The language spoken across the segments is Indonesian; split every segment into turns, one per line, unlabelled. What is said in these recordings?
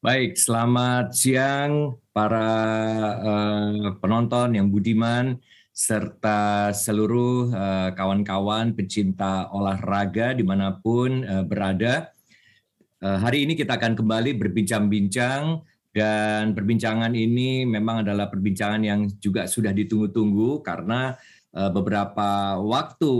Baik, selamat siang para uh, penonton yang budiman serta seluruh kawan eh, kawan-kawan pecinta olahraga dimanapun uh, berada. Uh, hari ini kita akan kembali berbincang-bincang dan perbincangan ini memang adalah perbincangan yang juga sudah ditunggu-tunggu karena beberapa waktu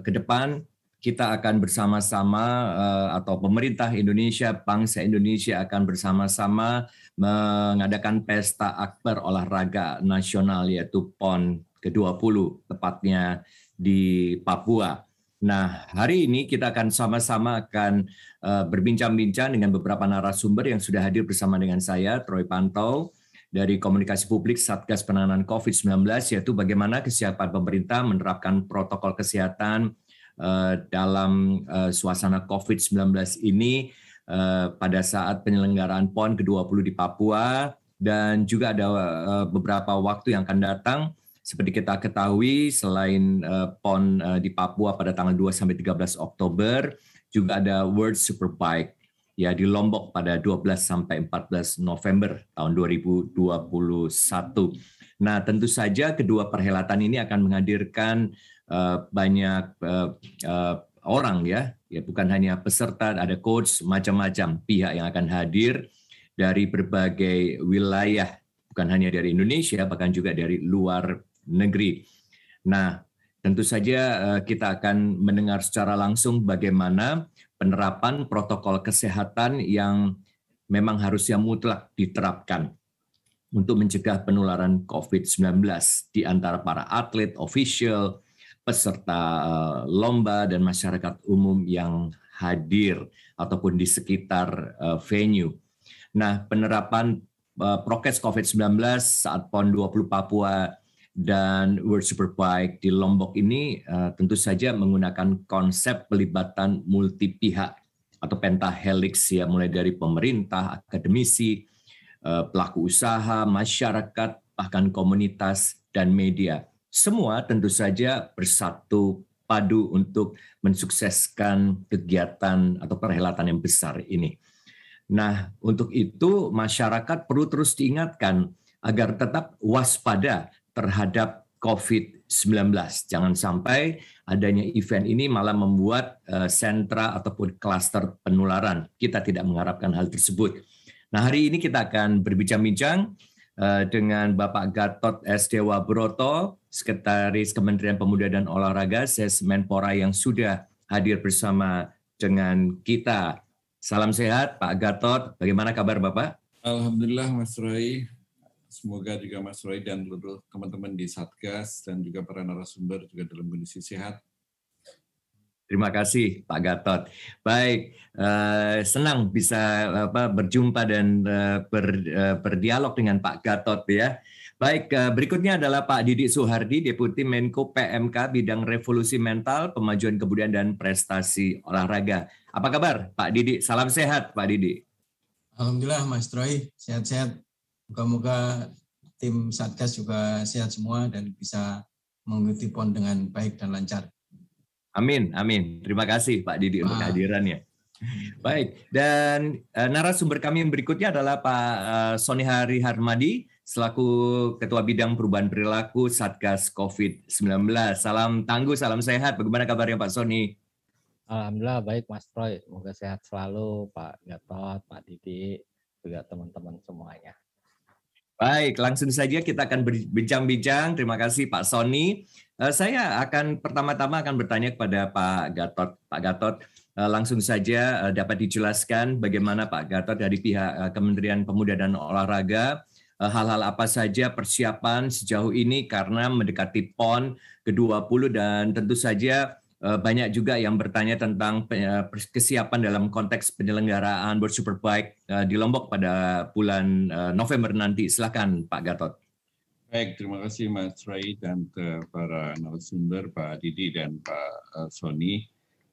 ke depan kita akan bersama-sama eh, atau pemerintah Indonesia, bangsa Indonesia akan bersama-sama mengadakan pesta akbar olahraga nasional yaitu PON ke-20 tepatnya di Papua. Nah, hari ini kita akan sama-sama akan eh, berbincang-bincang dengan beberapa narasumber yang sudah hadir bersama dengan saya, Troy Pantau, dari Komunikasi Publik Satgas Penanganan COVID-19, yaitu bagaimana kesiapan pemerintah menerapkan protokol kesehatan Eh, dalam eh, suasana COVID-19 ini eh, pada saat penyelenggaraan PON ke-20 di Papua dan juga ada beberapa waktu yang akan datang seperti kita ketahui selain PON di Papua pada tanggal 2 sampai 13 Oktober juga ada World Superbike ya di Lombok pada 12 sampai 14 November tahun 2021. Nah, tentu saja kedua perhelatan ini akan menghadirkan Eh, banyak eh, eh, orang ya, ya bukan hanya peserta, ada coach macam-macam pihak yang akan hadir dari berbagai wilayah, bukan hanya dari Indonesia, bahkan juga dari luar negeri. Nah, tentu saja kita akan mendengar secara langsung bagaimana penerapan protokol kesehatan yang memang harusnya mutlak diterapkan untuk mencegah penularan COVID-19 di antara para atlet, official, peserta eh, lomba dan masyarakat umum yang hadir ataupun di sekitar eh, venue. Nah, penerapan eh, prokes COVID-19 saat PON 20 Papua dan World Superbike di Lombok ini tentu saja menggunakan konsep pelibatan multi pihak atau pentahelix ya mulai dari pemerintah, akademisi, pelaku usaha, masyarakat, bahkan komunitas dan media semua tentu saja bersatu padu untuk mensukseskan kegiatan atau perhelatan yang besar ini. Nah, untuk itu masyarakat perlu terus diingatkan agar tetap waspada terhadap COVID-19. Jangan sampai adanya event ini malah membuat eh, sentra ataupun klaster penularan. Kita tidak mengharapkan hal tersebut. Nah, hari ini kita akan berbincang-bincang Eh, dengan Bapak Gatot S. Dewa Broto, Sekretaris Kementerian Pemuda dan Olahraga, sesmenpora yang sudah hadir bersama dengan kita. Salam sehat Pak Gatot, bagaimana kabar Bapak?
Alhamdulillah Mas Roy, semoga juga Mas Roy dan seluruh teman-teman di Satgas dan juga para narasumber juga dalam kondisi sehat. Terima kasih Pak
Gatot. Baik, eh, senang bisa apa, berjumpa dan eh, eh berdialog dengan Pak Gatot ya. Baik, eh, berikutnya adalah Pak Didik Suhardi, Deputi Menko PMK Bidang Revolusi Mental, Pemajuan Kebudayaan dan Prestasi Olahraga. Apa kabar Pak Didik? Salam sehat Pak Didik.
Alhamdulillah Mas Troy, sehat-sehat. Muka-muka tim Satgas juga sehat semua dan bisa mengikuti PON dengan baik dan lancar.
Amin, amin. Terima kasih Pak Didi untuk kehadirannya. Baik, dan uh, narasumber kami yang berikutnya adalah Pak uh, eh, Soni Hari Harmadi selaku Ketua Bidang Perubahan Perilaku Satgas COVID-19. Salam tangguh, salam sehat. Bagaimana kabarnya Pak Soni?
Alhamdulillah baik Mas Troy. Semoga sehat selalu Pak Gatot, Pak Didi, juga teman-teman semuanya.
Baik, langsung saja kita akan berbincang-bincang. Terima kasih Pak Soni. Eh, saya akan pertama-tama akan bertanya kepada Pak Gatot. Pak Gatot, eh, langsung saja eh, dapat dijelaskan bagaimana Pak Gatot dari pihak Kementerian Pemuda dan Olahraga hal-hal apa saja persiapan sejauh ini karena mendekati PON ke-20 dan tentu saja banyak juga yang bertanya tentang kesiapan dalam konteks penyelenggaraan World Superbike di Lombok pada bulan November nanti. Silakan Pak Gatot.
Baik, terima kasih Mas Rai dan para narasumber, Pak Didi dan Pak eh, Sony,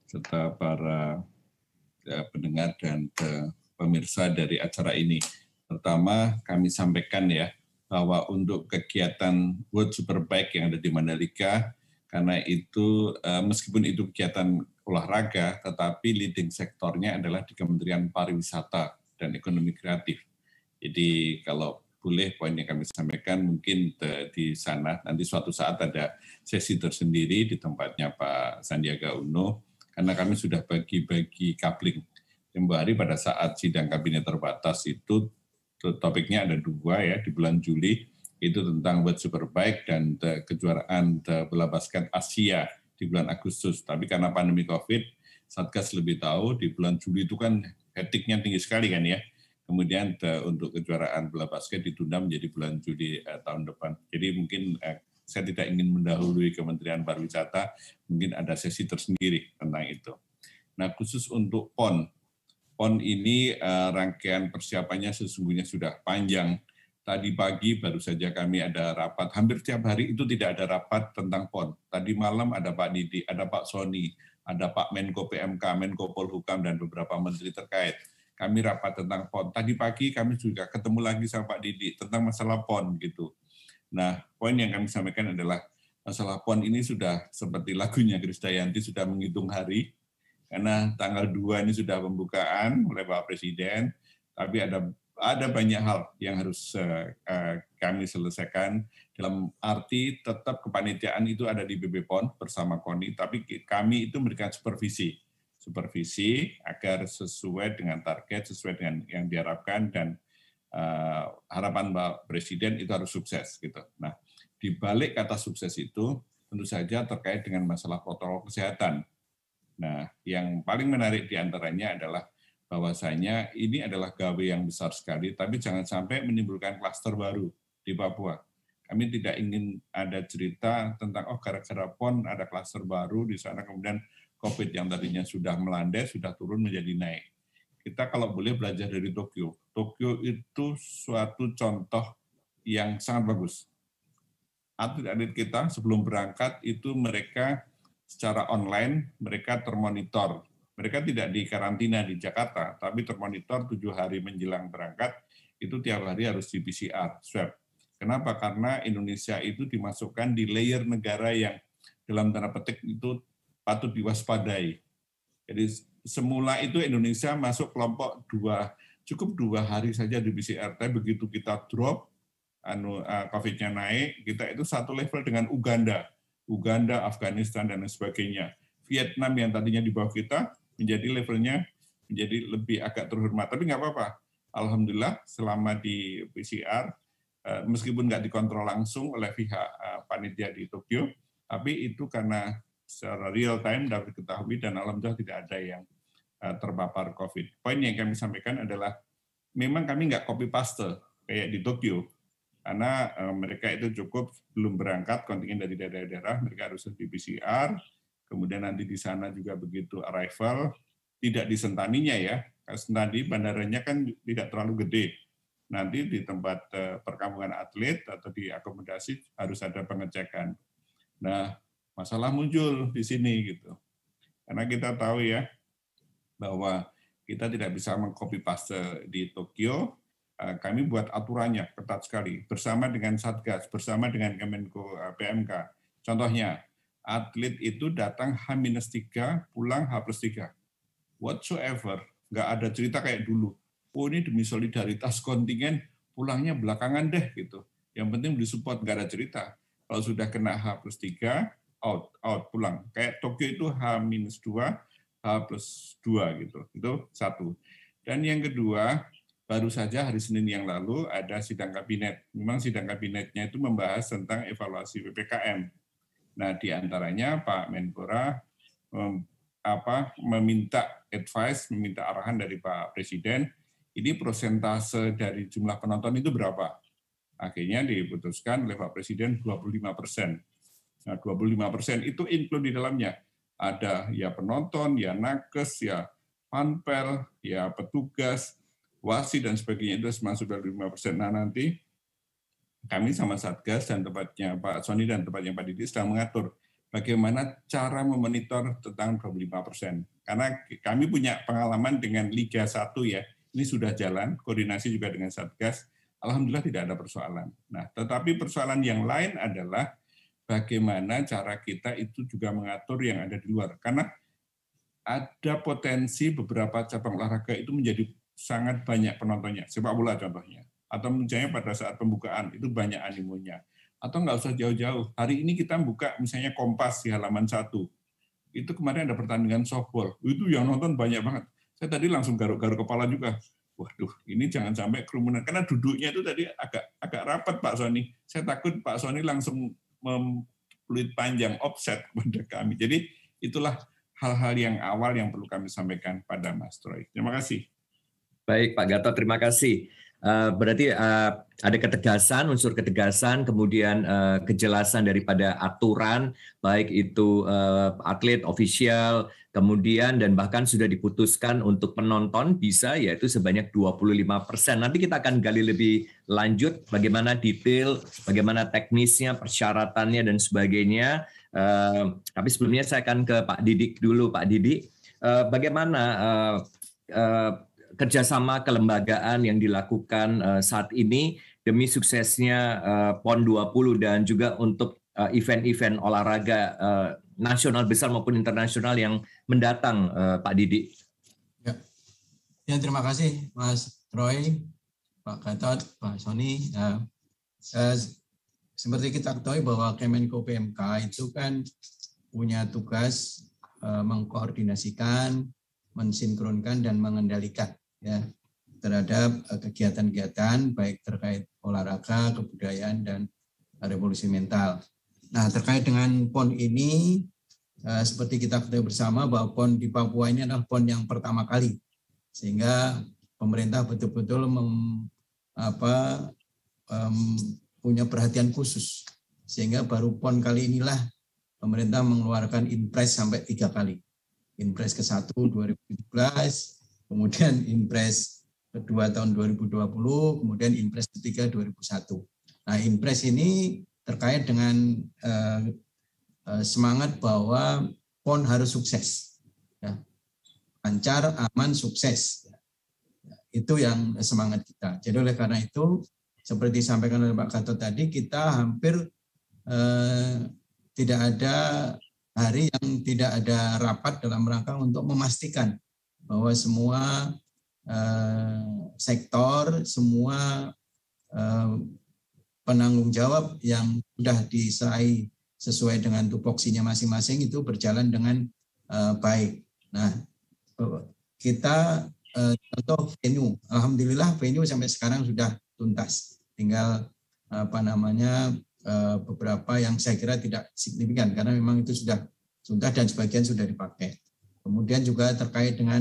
serta para eh, pendengar dan eh, pemirsa dari acara ini. Pertama, kami sampaikan ya, bahwa untuk kegiatan World Superbike yang ada di Mandalika, karena itu meskipun itu kegiatan olahraga, tetapi leading sektornya adalah di Kementerian Pariwisata dan Ekonomi Kreatif. Jadi kalau boleh poin yang kami sampaikan mungkin e, di sana nanti suatu saat ada sesi tersendiri di tempatnya Pak Sandiaga Uno karena kami sudah bagi-bagi kapling tempo hari pada saat sidang kabinet terbatas itu topiknya ada dua ya di bulan Juli itu tentang World Superbike dan e, kejuaraan e, bola basket Asia di bulan Agustus tapi karena pandemi Covid Satgas lebih tahu di bulan Juli itu kan etiknya tinggi sekali kan ya kemudian eh, untuk kejuaraan bola basket ditunda menjadi bulan Juli eh, tahun depan. Jadi mungkin eh, saya tidak ingin mendahului Kementerian Pariwisata, mungkin ada sesi tersendiri tentang itu. Nah, khusus untuk PON, PON ini rangkaian persiapannya sesungguhnya sudah panjang. Tadi pagi baru saja kami ada rapat, hampir tiap hari itu tidak ada rapat tentang PON. Tadi malam ada Pak Didi, ada Pak Sony, ada Pak Menko PMK, Menko Polhukam, dan beberapa menteri terkait kami rapat tentang PON. Tadi pagi kami juga ketemu lagi sama Pak Didi tentang masalah PON gitu. Nah, poin yang kami sampaikan adalah masalah PON ini sudah seperti lagunya Krisdayanti sudah menghitung hari karena tanggal 2 ini sudah pembukaan oleh Pak Presiden, tapi ada ada banyak hal yang harus uh, uh, kami selesaikan dalam arti tetap kepanitiaan itu ada di BB PON bersama KONI, tapi kami itu memberikan supervisi supervisi agar sesuai dengan target, sesuai dengan yang diharapkan dan eh, harapan Pak Presiden itu harus sukses gitu. Nah, di balik kata sukses itu tentu saja terkait dengan masalah protokol kesehatan. Nah, yang paling menarik diantaranya adalah bahwasanya ini adalah gawe yang besar sekali, tapi jangan sampai menimbulkan klaster baru di Papua. Kami tidak ingin ada cerita tentang oh gara-gara PON ada klaster baru di sana kemudian COVID yang tadinya sudah melandai, sudah turun menjadi naik. Kita kalau boleh belajar dari Tokyo. Tokyo itu suatu contoh yang sangat bagus. Atlet-atlet kita sebelum berangkat itu mereka secara online, mereka termonitor. Mereka tidak di karantina di Jakarta, tapi termonitor tujuh hari menjelang berangkat, itu tiap hari harus di PCR, swab. Kenapa? Karena Indonesia itu dimasukkan di layer negara yang dalam tanda petik itu patut diwaspadai. Jadi semula itu Indonesia masuk kelompok dua cukup dua hari saja di PCR tapi begitu kita drop anu uh, COVID-nya naik kita itu satu level dengan Uganda, Uganda, Afghanistan dan sebagainya. Vietnam yang tadinya di bawah kita menjadi levelnya menjadi lebih agak terhormat. Tapi nggak apa-apa. Alhamdulillah selama di PCR eh, meskipun nggak dikontrol langsung oleh pihak eh, panitia di Tokyo, tapi itu karena secara real time dapat diketahui dan alhamdulillah tidak ada yang eh, terpapar COVID. Poin yang kami sampaikan adalah memang kami nggak copy paste kayak di Tokyo karena eh, mereka itu cukup belum berangkat kontingen dari daerah-daerah mereka harus di PCR kemudian nanti di sana juga begitu arrival tidak disentaninya ya Sentani bandaranya kan tidak terlalu gede nanti di tempat eh, perkampungan atlet atau di akomodasi harus ada pengecekan. Nah, masalah muncul di sini gitu. Karena kita tahu ya bahwa kita tidak bisa mengcopy paste di Tokyo, eh, kami buat aturannya ketat sekali bersama dengan Satgas, bersama dengan Kemenko eh, PMK. Contohnya, atlet itu datang H-3, pulang h tiga Whatsoever, nggak ada cerita kayak dulu. Oh ini demi solidaritas kontingen, pulangnya belakangan deh gitu. Yang penting disupport nggak ada cerita. Kalau sudah kena h tiga out out pulang kayak Tokyo itu H minus dua H plus dua gitu itu satu dan yang kedua baru saja hari Senin yang lalu ada sidang kabinet memang sidang kabinetnya itu membahas tentang evaluasi ppkm nah di antaranya Pak Menpora mem, apa meminta advice meminta arahan dari Pak Presiden ini prosentase dari jumlah penonton itu berapa akhirnya diputuskan oleh Pak Presiden 25 persen Nah, 25 persen itu include di dalamnya. Ada ya penonton, ya nakes, ya panpel, ya petugas, wasi dan sebagainya itu masuk dari 25 persen. Nah nanti kami sama Satgas dan tempatnya Pak Sony dan tempatnya Pak Didi sedang mengatur bagaimana cara memonitor tentang 25 persen. Karena kami punya pengalaman dengan Liga 1 ya, ini sudah jalan, koordinasi juga dengan Satgas, Alhamdulillah tidak ada persoalan. Nah, tetapi persoalan yang lain adalah bagaimana cara kita itu juga mengatur yang ada di luar. Karena ada potensi beberapa cabang olahraga itu menjadi sangat banyak penontonnya. Sepak bola contohnya. Atau misalnya pada saat pembukaan, itu banyak animonya. Atau nggak usah jauh-jauh. Hari ini kita buka misalnya Kompas di halaman satu. Itu kemarin ada pertandingan softball. Itu yang nonton banyak banget. Saya tadi langsung garuk-garuk kepala juga waduh ini jangan sampai kerumunan karena duduknya itu tadi agak agak rapat Pak Sony. Saya takut Pak Sony langsung peluit panjang offset kepada kami. Jadi itulah hal-hal yang awal yang perlu kami sampaikan pada Mas Troy. Terima
kasih. Baik Pak Gatot, terima kasih. Eh, berarti uh, ada ketegasan, unsur ketegasan, kemudian uh, kejelasan daripada aturan, baik itu uh, atlet ofisial, kemudian dan bahkan sudah diputuskan untuk penonton bisa yaitu sebanyak 25%. Nanti kita akan gali lebih lanjut bagaimana detail, bagaimana teknisnya, persyaratannya dan sebagainya. Uh, tapi sebelumnya saya akan ke Pak Didik dulu, Pak Didik. Uh, bagaimana uh, uh, kerjasama kelembagaan yang dilakukan uh, saat ini demi suksesnya uh, PON 20 dan juga untuk eh, event-event olahraga uh, nasional besar maupun internasional yang mendatang, uh, Pak Didi.
Ya. ya, terima kasih Mas Roy Pak Gatot, Pak Sony. ya seperti kita ketahui bahwa Kemenko PMK itu kan punya tugas mengkoordinasikan mensinkronkan dan mengendalikan ya terhadap eh, kegiatan-kegiatan baik terkait olahraga, kebudayaan dan eh, revolusi mental. Nah, terkait dengan PON ini eh, seperti kita ketahui bersama bahwa PON di Papua ini adalah PON yang pertama kali. Sehingga pemerintah betul-betul mem, um, punya perhatian khusus. Sehingga baru PON kali inilah pemerintah mengeluarkan impres sampai tiga kali. Impres ke-1 2017, kemudian Impres kedua tahun 2020, kemudian Impres ketiga 2001. Nah, Impres ini terkait dengan eh, eh, semangat bahwa PON harus sukses. Ya. Lancar, aman, sukses. Ya. Itu yang semangat kita. Jadi oleh karena itu, seperti disampaikan oleh Pak Gatot tadi, kita hampir eh, tidak ada hari yang tidak ada rapat dalam rangka untuk memastikan bahwa semua eh, sektor, semua eh, penanggung jawab yang sudah diserai sesuai dengan tupoksinya masing-masing itu berjalan dengan eh, baik. Nah, kita eh, contoh venue, alhamdulillah venue sampai sekarang sudah tuntas, tinggal apa namanya eh, beberapa yang saya kira tidak signifikan karena memang itu sudah sudah dan sebagian sudah dipakai. Kemudian juga terkait dengan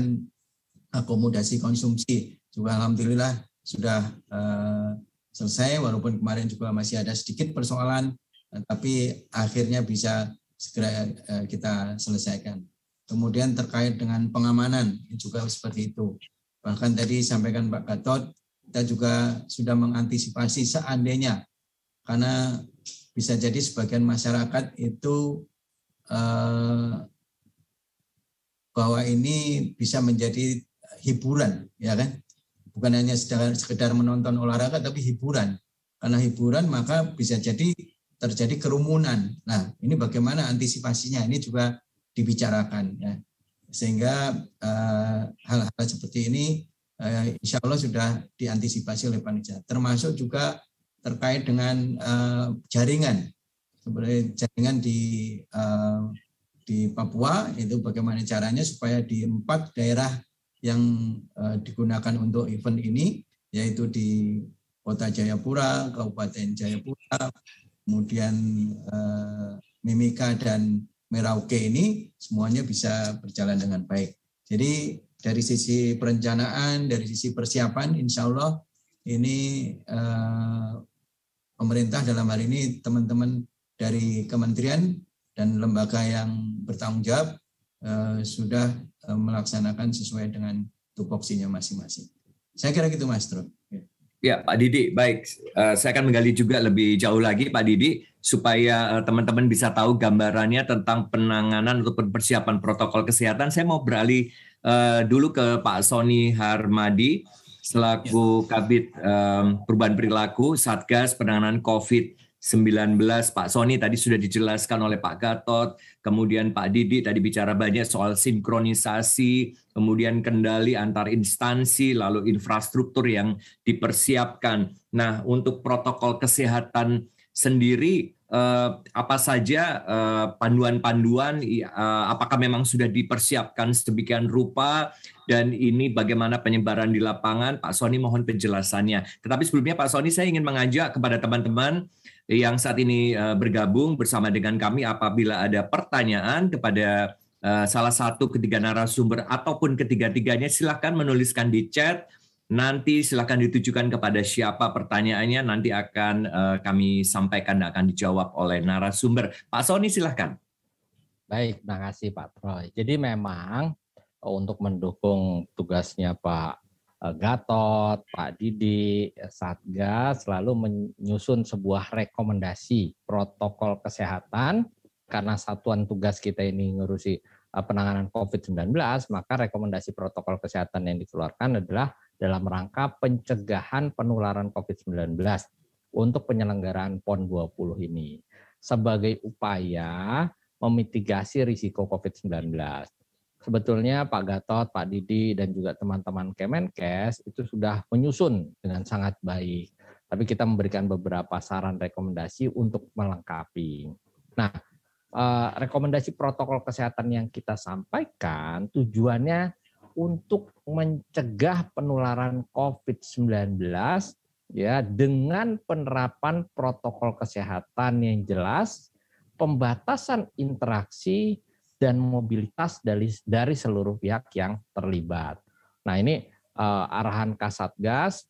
akomodasi konsumsi juga alhamdulillah sudah eh, selesai walaupun kemarin juga masih ada sedikit persoalan eh, tapi akhirnya bisa segera eh, kita selesaikan. Kemudian terkait dengan pengamanan juga seperti itu. Bahkan tadi sampaikan Pak Gatot kita juga sudah mengantisipasi seandainya karena bisa jadi sebagian masyarakat itu bahwa ini bisa menjadi hiburan, ya kan? Bukan hanya sekedar menonton olahraga, tapi hiburan. Karena hiburan maka bisa jadi terjadi kerumunan. Nah, ini bagaimana antisipasinya? Ini juga dibicarakan, ya. Sehingga eh, hal-hal uh, seperti ini uh, insya Allah sudah diantisipasi oleh panitia. Termasuk juga terkait dengan uh, jaringan, sebenarnya jaringan di uh, di Papua itu bagaimana caranya supaya di empat daerah yang uh, digunakan untuk event ini yaitu di Kota Jayapura, Kabupaten Jayapura, kemudian uh, Mimika dan Merauke ini semuanya bisa berjalan dengan baik. Jadi dari sisi perencanaan, dari sisi persiapan, insya Allah ini uh, pemerintah dalam hal ini teman-teman dari kementerian dan lembaga yang bertanggung jawab eh, sudah eh, melaksanakan sesuai dengan tupoksinya masing-masing. Saya kira gitu Mas Tro.
Ya Pak Didi, baik. Eh, saya akan menggali juga lebih jauh lagi Pak Didi supaya teman-teman bisa tahu gambarannya tentang penanganan atau persiapan protokol kesehatan. Saya mau beralih dulu ke Pak Sony Harmadi selaku Kabit Perubahan Perilaku Satgas Penanganan COVID 19 19 Pak Sony tadi sudah dijelaskan oleh Pak Gatot, kemudian Pak Didi tadi bicara banyak soal sinkronisasi, kemudian kendali antar instansi, lalu infrastruktur yang dipersiapkan. Nah, untuk protokol kesehatan sendiri eh, apa saja eh, panduan-panduan ya, eh, apakah memang sudah dipersiapkan sedemikian rupa dan ini bagaimana penyebaran di lapangan Pak Sony mohon penjelasannya. Tetapi sebelumnya Pak Sony saya ingin mengajak kepada teman-teman yang saat ini eh, bergabung bersama dengan kami apabila ada pertanyaan kepada eh, salah satu ketiga narasumber ataupun ketiga-tiganya silahkan menuliskan di chat nanti silahkan ditujukan kepada siapa pertanyaannya nanti akan eh, kami sampaikan dan akan dijawab oleh narasumber Pak
Sony silahkan baik terima kasih Pak Troy jadi memang untuk mendukung tugasnya Pak Eh, Gatot, Pak Didi, eh, Satgas selalu menyusun sebuah rekomendasi protokol kesehatan karena satuan tugas kita ini ngurusi eh, penanganan COVID-19, maka rekomendasi protokol kesehatan yang dikeluarkan adalah dalam rangka pencegahan penularan COVID-19 untuk penyelenggaraan PON 20 ini sebagai upaya memitigasi risiko COVID-19 sebetulnya Pak Gatot, Pak Didi, dan juga teman-teman Kemenkes itu sudah menyusun dengan sangat baik. Tapi kita memberikan beberapa saran rekomendasi untuk melengkapi. Nah, eh, rekomendasi protokol kesehatan yang kita sampaikan tujuannya untuk mencegah penularan COVID-19 ya dengan penerapan protokol kesehatan yang jelas, pembatasan interaksi, dan mobilitas dari dari seluruh pihak yang terlibat. Nah ini uh, arahan Kasatgas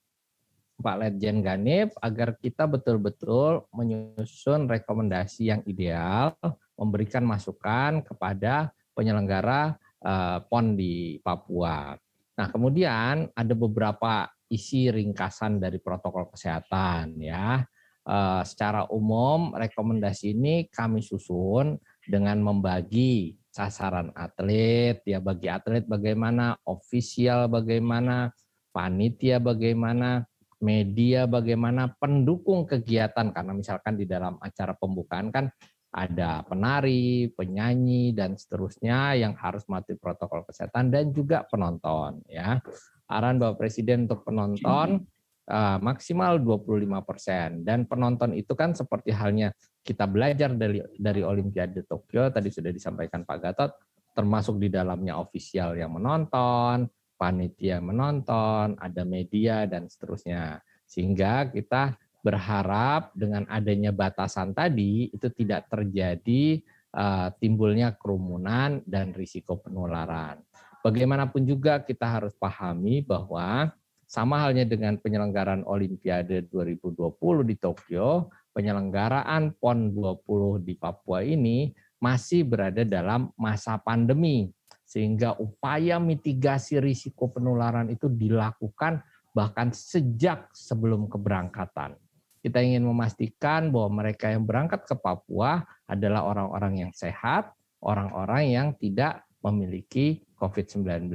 Pak Letjen Ganip agar kita betul-betul menyusun rekomendasi yang ideal, memberikan masukan kepada penyelenggara uh, PON di Papua. Nah, kemudian ada beberapa isi ringkasan dari protokol kesehatan ya. Uh, secara umum rekomendasi ini kami susun dengan membagi sasaran atlet ya bagi atlet bagaimana, official bagaimana, panitia bagaimana, media bagaimana, pendukung kegiatan karena misalkan di dalam acara pembukaan kan ada penari, penyanyi dan seterusnya yang harus mati protokol kesehatan dan juga penonton ya. Arahan Bapak Presiden untuk penonton uh, maksimal 25% dan penonton itu kan seperti halnya kita belajar dari dari Olimpiade Tokyo tadi sudah disampaikan Pak Gatot termasuk di dalamnya ofisial yang menonton, panitia menonton, ada media dan seterusnya. Sehingga kita berharap dengan adanya batasan tadi itu tidak terjadi uh, timbulnya kerumunan dan risiko penularan. Bagaimanapun juga kita harus pahami bahwa sama halnya dengan penyelenggaraan Olimpiade 2020 di Tokyo, penyelenggaraan PON 20 di Papua ini masih berada dalam masa pandemi sehingga upaya mitigasi risiko penularan itu dilakukan bahkan sejak sebelum keberangkatan. Kita ingin memastikan bahwa mereka yang berangkat ke Papua adalah orang-orang yang sehat, orang-orang yang tidak memiliki COVID-19.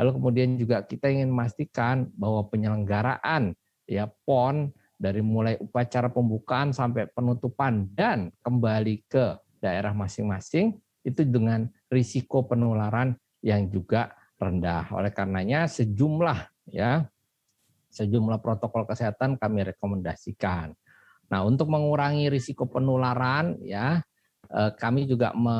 Lalu kemudian juga kita ingin memastikan bahwa penyelenggaraan ya PON dari mulai upacara pembukaan sampai penutupan dan kembali ke daerah masing-masing itu dengan risiko penularan yang juga rendah. Oleh karenanya sejumlah ya sejumlah protokol kesehatan kami rekomendasikan. Nah, untuk mengurangi risiko penularan ya eh, kami juga me,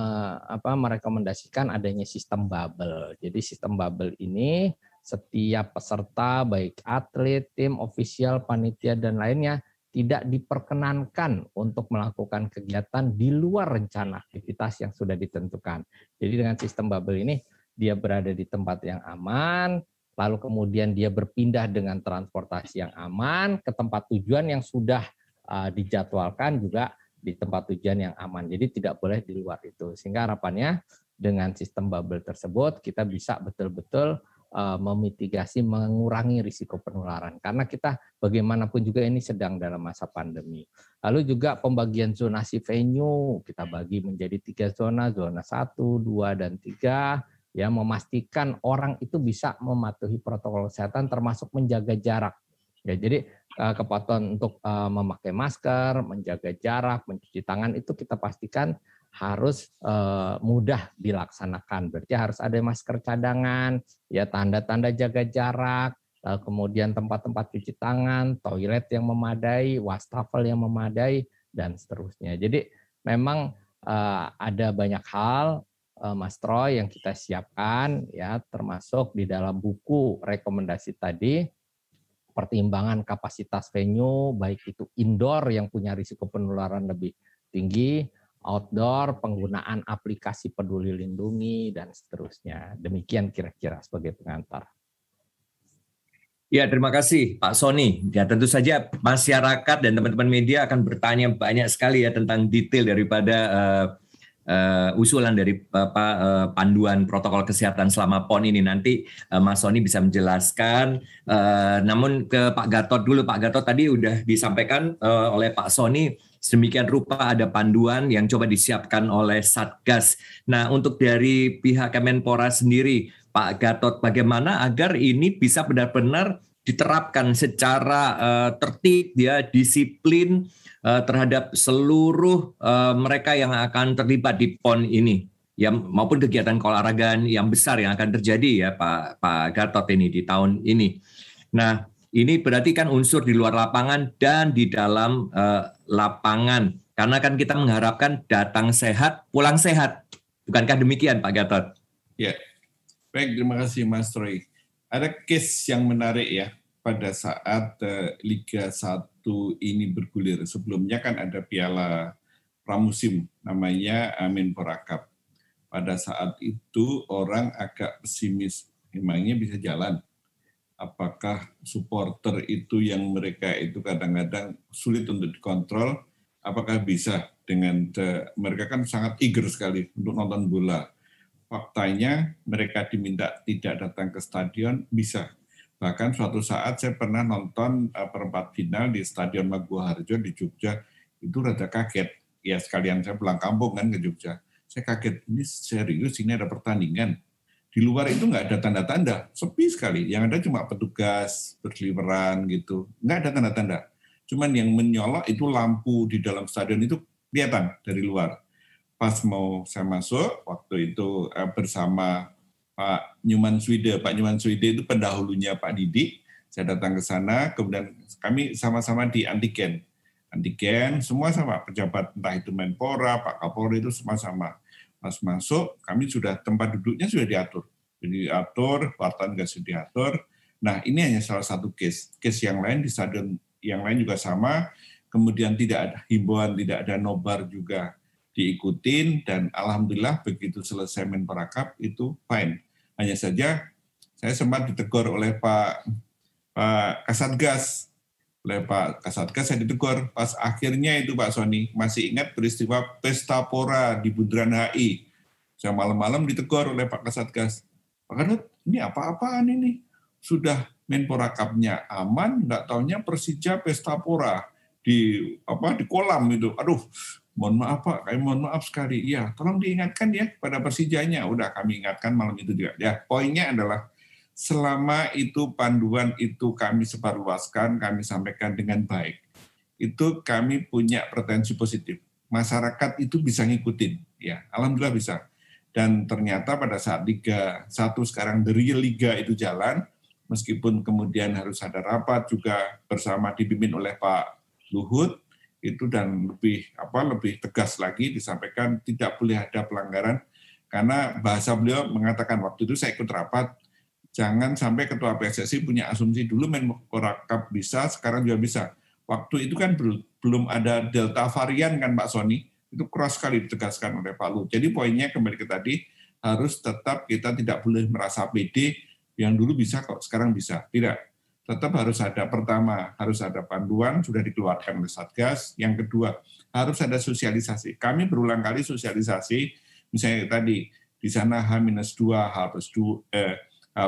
apa, merekomendasikan adanya sistem bubble. Jadi sistem bubble ini setiap peserta, baik atlet, tim, ofisial, panitia, dan lainnya, tidak diperkenankan untuk melakukan kegiatan di luar rencana aktivitas yang sudah ditentukan. Jadi dengan sistem bubble ini, dia berada di tempat yang aman, lalu kemudian dia berpindah dengan transportasi yang aman ke tempat tujuan yang sudah uh, dijadwalkan juga di tempat tujuan yang aman. Jadi tidak boleh di luar itu. Sehingga harapannya dengan sistem bubble tersebut kita bisa betul-betul Eh, memitigasi mengurangi risiko penularan karena kita bagaimanapun juga ini sedang dalam masa pandemi. Lalu juga pembagian zonasi venue kita bagi menjadi tiga zona, zona satu dua dan tiga ya memastikan orang itu bisa mematuhi protokol kesehatan termasuk menjaga jarak. Ya jadi eh, kepatuhan untuk eh, memakai masker, menjaga jarak, mencuci tangan itu kita pastikan harus eh, mudah dilaksanakan. Berarti harus ada masker cadangan, ya tanda-tanda jaga jarak, kemudian tempat-tempat cuci tangan, toilet yang memadai, wastafel yang memadai, dan seterusnya. Jadi memang eh, ada banyak hal eh, Mas Troy yang kita siapkan ya termasuk di dalam buku rekomendasi tadi pertimbangan kapasitas venue baik itu indoor yang punya risiko penularan lebih tinggi outdoor, penggunaan aplikasi peduli lindungi, dan seterusnya. Demikian kira-kira sebagai pengantar.
Ya, terima kasih Pak Sony. Ya, tentu saja masyarakat dan teman-teman media akan bertanya banyak sekali ya tentang detail daripada uh, uh, usulan dari uh, uh, panduan protokol kesehatan selama PON ini. Nanti uh, Mas Sony bisa menjelaskan. Uh, namun ke Pak Gatot dulu. Pak Gatot tadi sudah disampaikan uh, oleh Pak Sony sedemikian rupa ada panduan yang coba disiapkan oleh Satgas. Nah, untuk dari pihak Kemenpora sendiri, Pak Gatot, bagaimana agar ini bisa benar-benar diterapkan secara uh, tertib ya disiplin uh, terhadap seluruh uh, mereka yang akan terlibat di PON ini ya maupun kegiatan olahraga yang besar yang akan terjadi ya Pak Pak Gatot ini di tahun ini. Nah, ini berarti kan unsur di luar lapangan dan di dalam uh, lapangan. Karena kan kita mengharapkan datang
sehat, pulang sehat. Bukankah demikian Pak Gatot? Ya, baik terima kasih Mas Roy. Ada case yang menarik ya pada saat eh, Liga 1 ini bergulir. Sebelumnya kan ada piala pramusim namanya Amin Porakap. Pada saat itu orang agak pesimis, emangnya bisa jalan apakah supporter itu yang mereka itu kadang-kadang sulit untuk dikontrol, apakah bisa dengan mereka kan sangat eager sekali untuk nonton bola. Faktanya mereka diminta tidak datang ke stadion bisa. Bahkan suatu saat saya pernah nonton e, perempat final di Stadion Maguaharjo di Jogja, itu rada kaget. Ya sekalian saya pulang kampung kan ke Jogja. Saya kaget, ini serius, ini ada pertandingan di luar itu nggak ada tanda-tanda, sepi sekali. Yang ada cuma petugas berseliweran gitu, nggak ada tanda-tanda. Cuman yang menyolok itu lampu di dalam stadion itu kelihatan dari luar. Pas mau saya masuk, waktu itu eh, bersama Pak Nyuman Swide. Pak Nyuman Swide itu pendahulunya Pak Didi. Saya datang ke sana, kemudian kami sama-sama di antigen antigen, semua sama pejabat entah itu Menpora, Pak Kapolri itu semua sama pas masuk kami sudah tempat duduknya sudah diatur, jadi diatur, wartawan sudah diatur. Nah ini hanya salah satu case, case yang lain di stadion yang lain juga sama, kemudian tidak ada himbauan, tidak ada nobar juga diikutin dan alhamdulillah begitu selesai main perakap itu fine. Hanya saja saya sempat ditegur oleh Pak Pak Kasatgas oleh Pak Kasatgas saya ditegur pas akhirnya itu Pak Sony masih ingat peristiwa pesta pora di Bundaran HI saya malam-malam ditegur oleh Pak Kasatgas Pak Kanut ini apa-apaan ini sudah Menpora Cup-nya aman nggak tahunya Persija pesta pora di apa di kolam itu aduh mohon maaf Pak kami mohon maaf sekali Iya, tolong diingatkan ya pada Persijanya udah kami ingatkan malam itu juga ya poinnya adalah selama itu panduan itu kami sebarluaskan, kami sampaikan dengan baik, itu kami punya pretensi positif. Masyarakat itu bisa ngikutin, ya, alhamdulillah bisa. Dan ternyata pada saat Liga satu sekarang dari Liga itu jalan, meskipun kemudian harus ada rapat juga bersama dipimpin oleh Pak Luhut itu dan lebih apa lebih tegas lagi disampaikan tidak boleh ada pelanggaran karena bahasa beliau mengatakan waktu itu saya ikut rapat Jangan sampai ketua PSSI punya asumsi dulu Menpora Cup bisa, sekarang juga bisa. Waktu itu kan belum ada delta varian kan Pak Sony, itu keras sekali ditegaskan oleh Pak Luhut. Jadi poinnya kembali ke tadi, harus tetap kita tidak boleh merasa pede yang dulu bisa kok sekarang bisa. Tidak. Tetap harus ada pertama, harus ada panduan, sudah dikeluarkan oleh Satgas. Yang kedua, harus ada sosialisasi. Kami berulang kali sosialisasi, misalnya tadi di sana H-2, H 2, eh,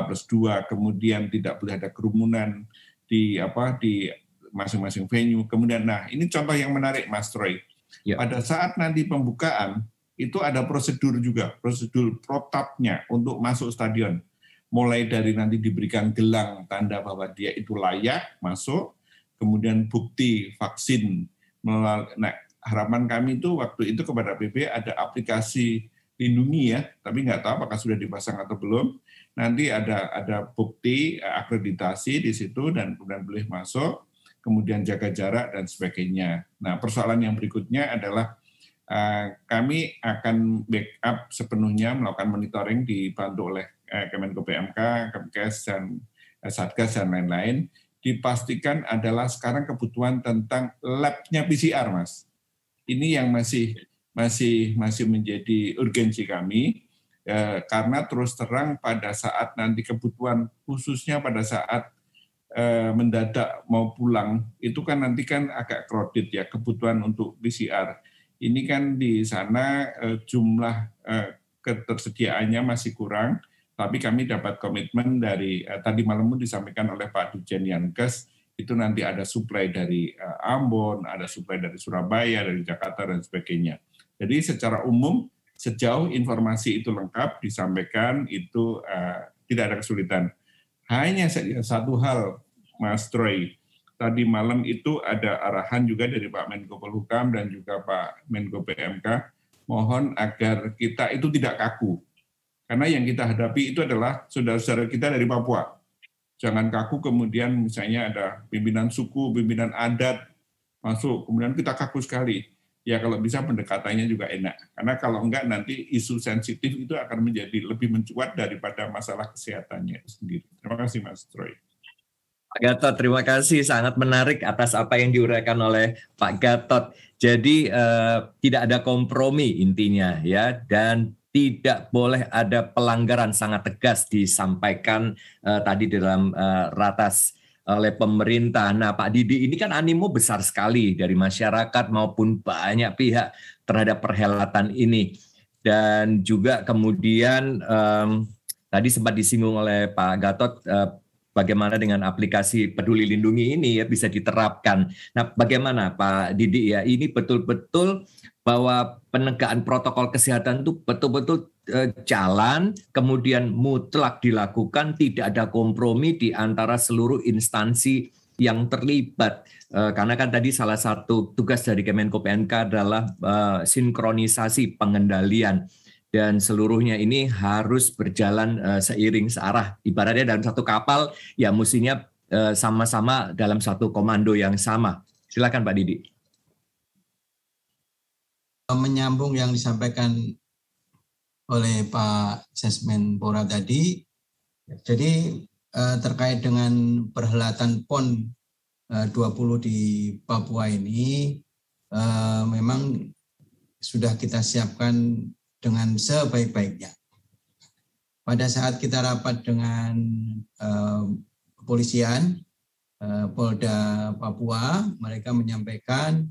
plus dua, kemudian tidak boleh ada kerumunan di apa di masing-masing venue. Kemudian, nah ini contoh yang menarik, Mas Troy. Ya. Pada saat nanti pembukaan itu ada prosedur juga, prosedur protapnya untuk masuk stadion. Mulai dari nanti diberikan gelang tanda bahwa dia itu layak masuk, kemudian bukti vaksin. Nah, harapan kami itu waktu itu kepada PP ada aplikasi lindungi ya, tapi nggak tahu apakah sudah dipasang atau belum nanti ada ada bukti eh, akreditasi di situ dan kemudian boleh masuk, kemudian jaga jarak dan sebagainya. Nah, persoalan yang berikutnya adalah eh, kami akan backup sepenuhnya melakukan monitoring dibantu oleh eh, Kemenko PMK, Kemkes dan Satgas dan lain-lain. Dipastikan adalah sekarang kebutuhan tentang labnya PCR, Mas. Ini yang masih masih masih menjadi urgensi kami Ya, karena terus terang pada saat nanti kebutuhan khususnya pada saat eh, mendadak mau pulang itu kan nanti kan agak kredit ya kebutuhan untuk PCR. Ini kan di sana eh, jumlah eh, ketersediaannya masih kurang, tapi kami dapat komitmen dari eh, tadi malam pun disampaikan oleh Pak Dujen Yankes itu nanti ada suplai dari eh, Ambon, ada suplai dari Surabaya, dari Jakarta dan sebagainya. Jadi secara umum sejauh informasi itu lengkap disampaikan itu uh, tidak ada kesulitan. Hanya satu hal, Mas Troy, tadi malam itu ada arahan juga dari Pak Menko Polhukam dan juga Pak Menko PMK, mohon agar kita itu tidak kaku. Karena yang kita hadapi itu adalah saudara-saudara kita dari Papua. Jangan kaku kemudian misalnya ada pimpinan suku, pimpinan adat masuk, kemudian kita kaku sekali ya kalau bisa pendekatannya juga enak. Karena kalau enggak nanti isu sensitif itu akan menjadi lebih mencuat daripada masalah kesehatannya itu sendiri. Terima kasih Mas Troy. Pak Gatot, terima kasih sangat menarik atas apa
yang diuraikan oleh Pak Gatot. Jadi eh, tidak ada kompromi intinya ya dan tidak boleh ada pelanggaran sangat tegas disampaikan eh, tadi dalam eh, ratas oleh pemerintah. Nah, Pak Didi ini kan animo besar sekali dari masyarakat maupun banyak pihak terhadap perhelatan ini. Dan juga kemudian um, tadi sempat disinggung oleh Pak Gatot uh, bagaimana dengan aplikasi Peduli Lindungi ini ya bisa diterapkan. Nah, bagaimana Pak Didi ya ini betul-betul bahwa penegakan protokol kesehatan itu betul-betul eh, jalan, kemudian mutlak dilakukan, tidak ada kompromi di antara seluruh instansi yang terlibat. Eh, karena kan tadi salah satu tugas dari Kemenko PNK adalah eh, sinkronisasi pengendalian dan seluruhnya ini harus berjalan seiring searah. Ibaratnya dalam satu kapal, ya mestinya sama-sama dalam satu komando yang sama.
Silakan Pak Didi. Eh, menyambung yang disampaikan oleh Pak Sesmen Pora tadi. Jadi eh, terkait dengan perhelatan PON 20 eh, di Papua ini memang sudah kita siapkan dengan sebaik-baiknya. Pada saat kita rapat dengan kepolisian Polda Papua, mereka menyampaikan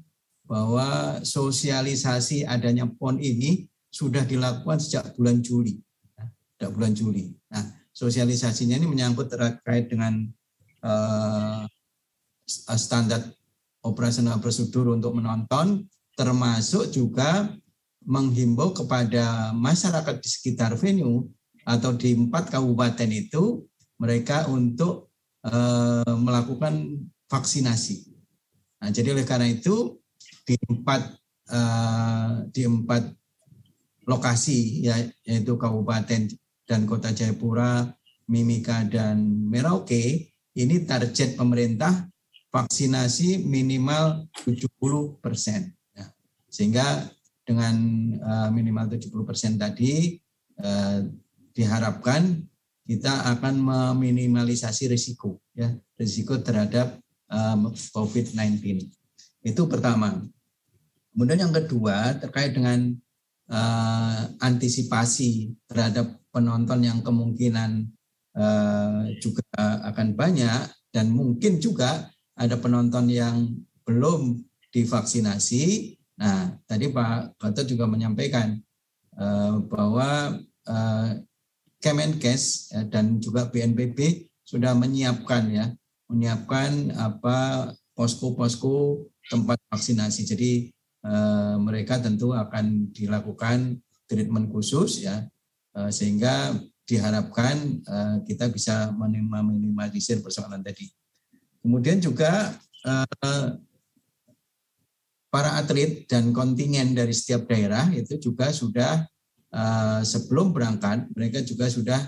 bahwa sosialisasi adanya PON ini sudah dilakukan sejak bulan Juli. Ya, sejak bulan Juli. Nah, sosialisasinya ini menyangkut terkait dengan uh, standar operasional prosedur untuk menonton, termasuk juga menghimbau kepada masyarakat di sekitar venue atau di empat kabupaten itu mereka untuk uh, melakukan vaksinasi. Nah, jadi oleh karena itu di empat uh, di empat lokasi ya, yaitu kabupaten dan kota Jayapura, Mimika dan Merauke ini target pemerintah vaksinasi minimal 70 persen. Ya. Sehingga dengan uh, minimal 70 persen tadi uh, diharapkan kita akan meminimalisasi risiko ya risiko terhadap um, COVID-19 itu pertama Kemudian yang kedua terkait dengan uh, antisipasi terhadap penonton yang kemungkinan uh, juga akan banyak dan mungkin juga ada penonton yang belum divaksinasi. Nah, tadi Pak Gatot juga menyampaikan uh, bahwa uh, Kemenkes ya, dan juga BNPB sudah menyiapkan ya, menyiapkan apa posko-posko tempat vaksinasi. Jadi Eh, mereka tentu akan dilakukan treatment khusus ya eh, sehingga diharapkan eh, kita bisa meminimalisir persoalan tadi. Kemudian juga para atlet dan kontingen dari setiap daerah itu juga sudah sebelum berangkat mereka juga sudah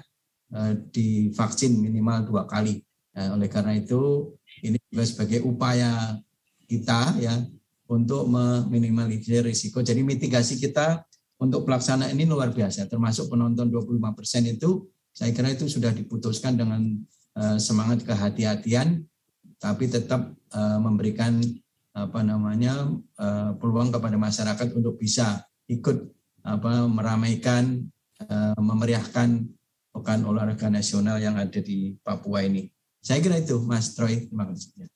divaksin minimal dua kali. Nah, oleh karena itu ini juga sebagai upaya kita ya untuk meminimalisir risiko. Jadi mitigasi kita untuk pelaksana ini luar biasa, termasuk penonton 25% itu, saya kira itu sudah diputuskan dengan eh, semangat kehati-hatian, tapi tetap eh, memberikan apa namanya eh, peluang kepada masyarakat untuk bisa ikut apa meramaikan, uh, memeriahkan pekan olahraga nasional yang ada di Papua ini. Saya kira itu, Mas Troy. Terima kasih.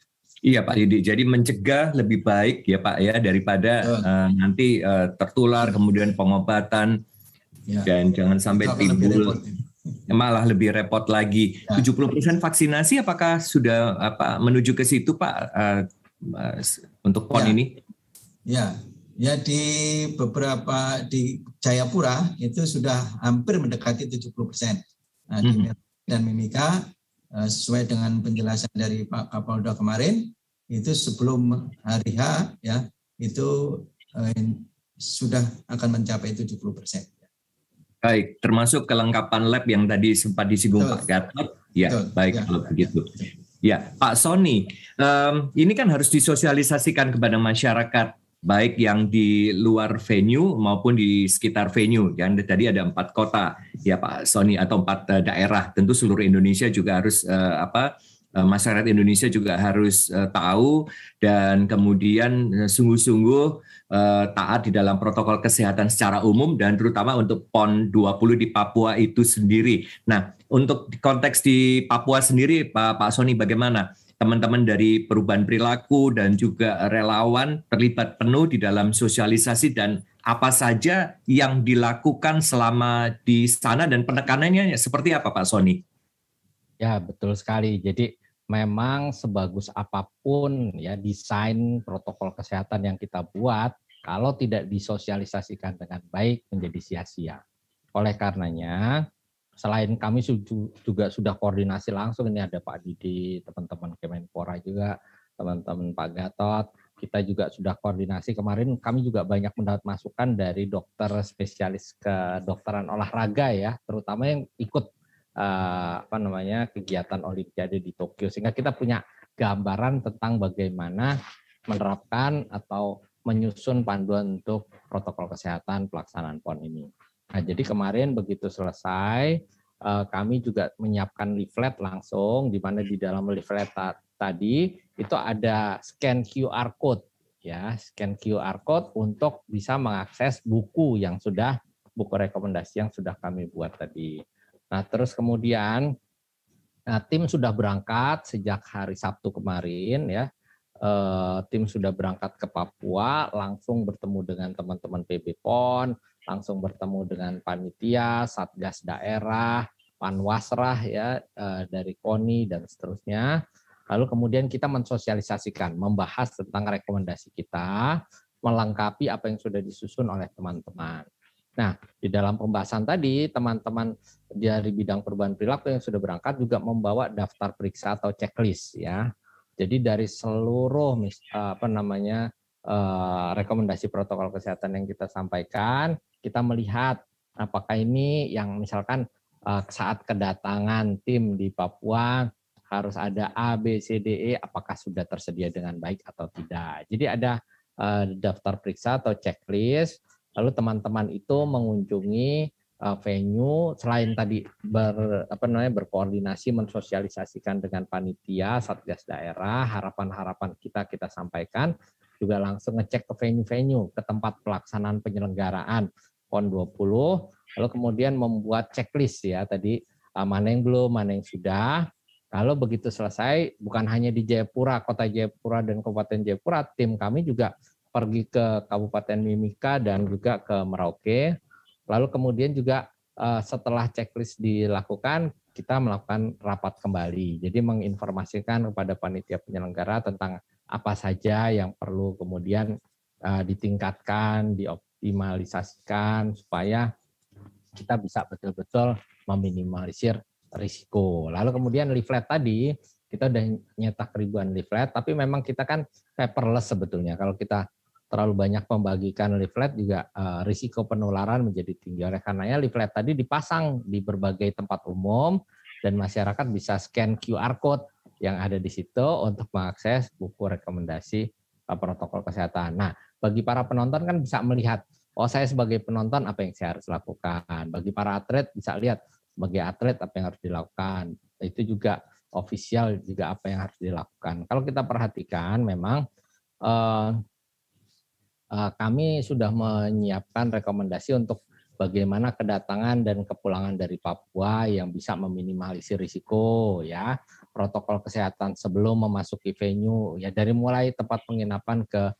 Iya Pak Yudi, jadi mencegah lebih baik ya Pak ya daripada uh. nanti uh, tertular kemudian pengobatan ya. dan jangan sampai Kalo timbul lebih malah lebih repot lagi. Ya. 70% vaksinasi apakah sudah apa menuju ke situ Pak uh, untuk PON ya. ini?
Ya. Ya di beberapa di Jayapura itu sudah hampir mendekati 70 Nah, hmm. dan Mimika Eh, sesuai dengan penjelasan dari Pak Kapolda kemarin itu sebelum hari H ya itu eh, sudah akan mencapai 70 persen.
Baik, termasuk kelengkapan lab yang tadi sempat disinggung Pak Gatot. Ya, Betul. baik ya. kalau begitu. Ya, Pak Sony, um, ini kan harus disosialisasikan kepada masyarakat baik yang di luar venue maupun di sekitar venue Dan tadi ada empat kota ya Pak Sony atau empat eh, daerah tentu seluruh Indonesia juga harus uh, apa eh, masyarakat Indonesia juga harus tahu dan kemudian sungguh-sungguh taat di dalam protokol kesehatan secara umum dan terutama untuk PON 20 di Papua itu sendiri. Nah, untuk konteks di Papua sendiri Pak Pak Sony bagaimana? teman-teman dari perubahan perilaku dan juga relawan terlibat penuh di dalam sosialisasi dan apa saja yang dilakukan selama di sana dan penekanannya seperti apa Pak Sony?
Ya betul sekali. Jadi memang sebagus apapun ya desain protokol kesehatan yang kita buat kalau tidak disosialisasikan dengan baik menjadi sia-sia. Oleh karenanya, selain kami juga sudah koordinasi langsung ini ada Pak Didi, teman-teman Kemenpora juga, teman-teman Pak Gatot, kita juga sudah koordinasi kemarin kami juga banyak mendapat masukan dari dokter spesialis kedokteran olahraga ya, terutama yang ikut eh, apa namanya kegiatan olimpiade di Tokyo sehingga kita punya gambaran tentang bagaimana menerapkan atau menyusun panduan untuk protokol kesehatan pelaksanaan PON ini. Nah, jadi kemarin begitu selesai, eh, kami juga menyiapkan leaflet langsung, di mana di dalam leaflet tadi itu ada scan QR code, ya scan QR code untuk bisa mengakses buku yang sudah buku rekomendasi yang sudah kami buat tadi. Nah, terus kemudian nah, tim sudah berangkat sejak hari Sabtu kemarin, ya eh, tim sudah berangkat ke Papua, langsung bertemu dengan teman-teman PB PON langsung bertemu dengan panitia, satgas daerah, panwasrah ya eh, dari KONI dan seterusnya. Lalu kemudian kita mensosialisasikan, membahas tentang rekomendasi kita, melengkapi apa yang sudah disusun oleh teman-teman. Nah, di dalam pembahasan tadi, teman-teman dari bidang perubahan perilaku yang sudah berangkat juga membawa daftar periksa atau checklist ya. Jadi dari seluruh apa namanya Eh, rekomendasi protokol kesehatan yang kita sampaikan, kita melihat apakah ini yang misalkan eh, saat kedatangan tim di Papua harus ada A, B, C, D, E, apakah sudah tersedia dengan baik atau tidak. Jadi ada eh, daftar periksa atau checklist, lalu teman-teman itu mengunjungi venue selain tadi ber apa namanya berkoordinasi mensosialisasikan dengan panitia satgas daerah harapan-harapan kita kita sampaikan juga langsung ngecek ke venue-venue, ke tempat pelaksanaan penyelenggaraan PON 20, lalu kemudian membuat checklist ya tadi ah, mana yang belum, mana yang sudah. Kalau begitu selesai, bukan hanya di Jayapura, kota Jayapura dan Kabupaten Jayapura, tim kami juga pergi ke Kabupaten Mimika dan juga ke Merauke. Lalu kemudian juga ah, setelah checklist dilakukan, kita melakukan rapat kembali. Jadi menginformasikan kepada panitia penyelenggara tentang apa saja yang perlu kemudian eh, ditingkatkan, dioptimalisasikan supaya kita bisa betul-betul meminimalisir risiko. Lalu kemudian leaflet tadi kita udah nyetak ribuan leaflet, tapi memang kita kan paperless sebetulnya. Kalau kita terlalu banyak membagikan leaflet juga eh, risiko penularan menjadi tinggi. Oleh karenanya leaflet tadi dipasang di berbagai tempat umum dan masyarakat bisa scan QR code yang ada di situ untuk mengakses buku rekomendasi eh, protokol kesehatan. Nah, bagi para penonton kan bisa melihat, oh saya sebagai penonton apa yang saya harus lakukan. Bagi para atlet bisa lihat bagi atlet apa yang harus dilakukan. Itu juga ofisial juga apa yang harus dilakukan. Kalau kita perhatikan memang eh, eh, kami sudah menyiapkan rekomendasi untuk bagaimana kedatangan dan kepulangan dari Papua yang bisa meminimalisir risiko ya protokol kesehatan sebelum memasuki venue ya dari mulai tempat penginapan ke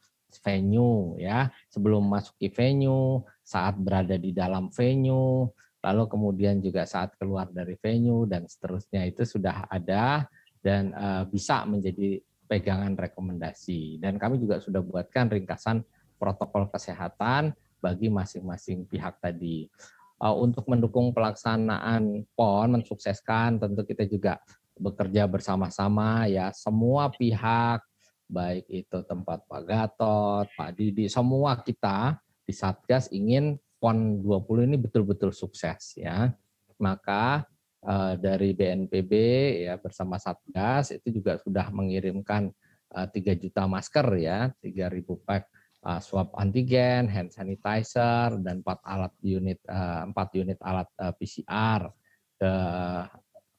venue ya sebelum memasuki venue saat berada di dalam venue lalu kemudian juga saat keluar dari venue dan seterusnya itu sudah ada dan uh, bisa menjadi pegangan rekomendasi dan kami juga sudah buatkan ringkasan protokol kesehatan bagi masing-masing pihak tadi. Uh, untuk mendukung pelaksanaan PON, mensukseskan, tentu kita juga bekerja bersama-sama ya semua pihak baik itu tempat Pak Gatot, Pak Didi, semua kita di Satgas ingin PON 20 ini betul-betul sukses ya. Maka eh, dari BNPB ya bersama Satgas itu juga sudah mengirimkan eh, 3 juta masker ya, 3000 pack eh, swab antigen, hand sanitizer dan 4 alat unit 4 eh, unit alat PCR ke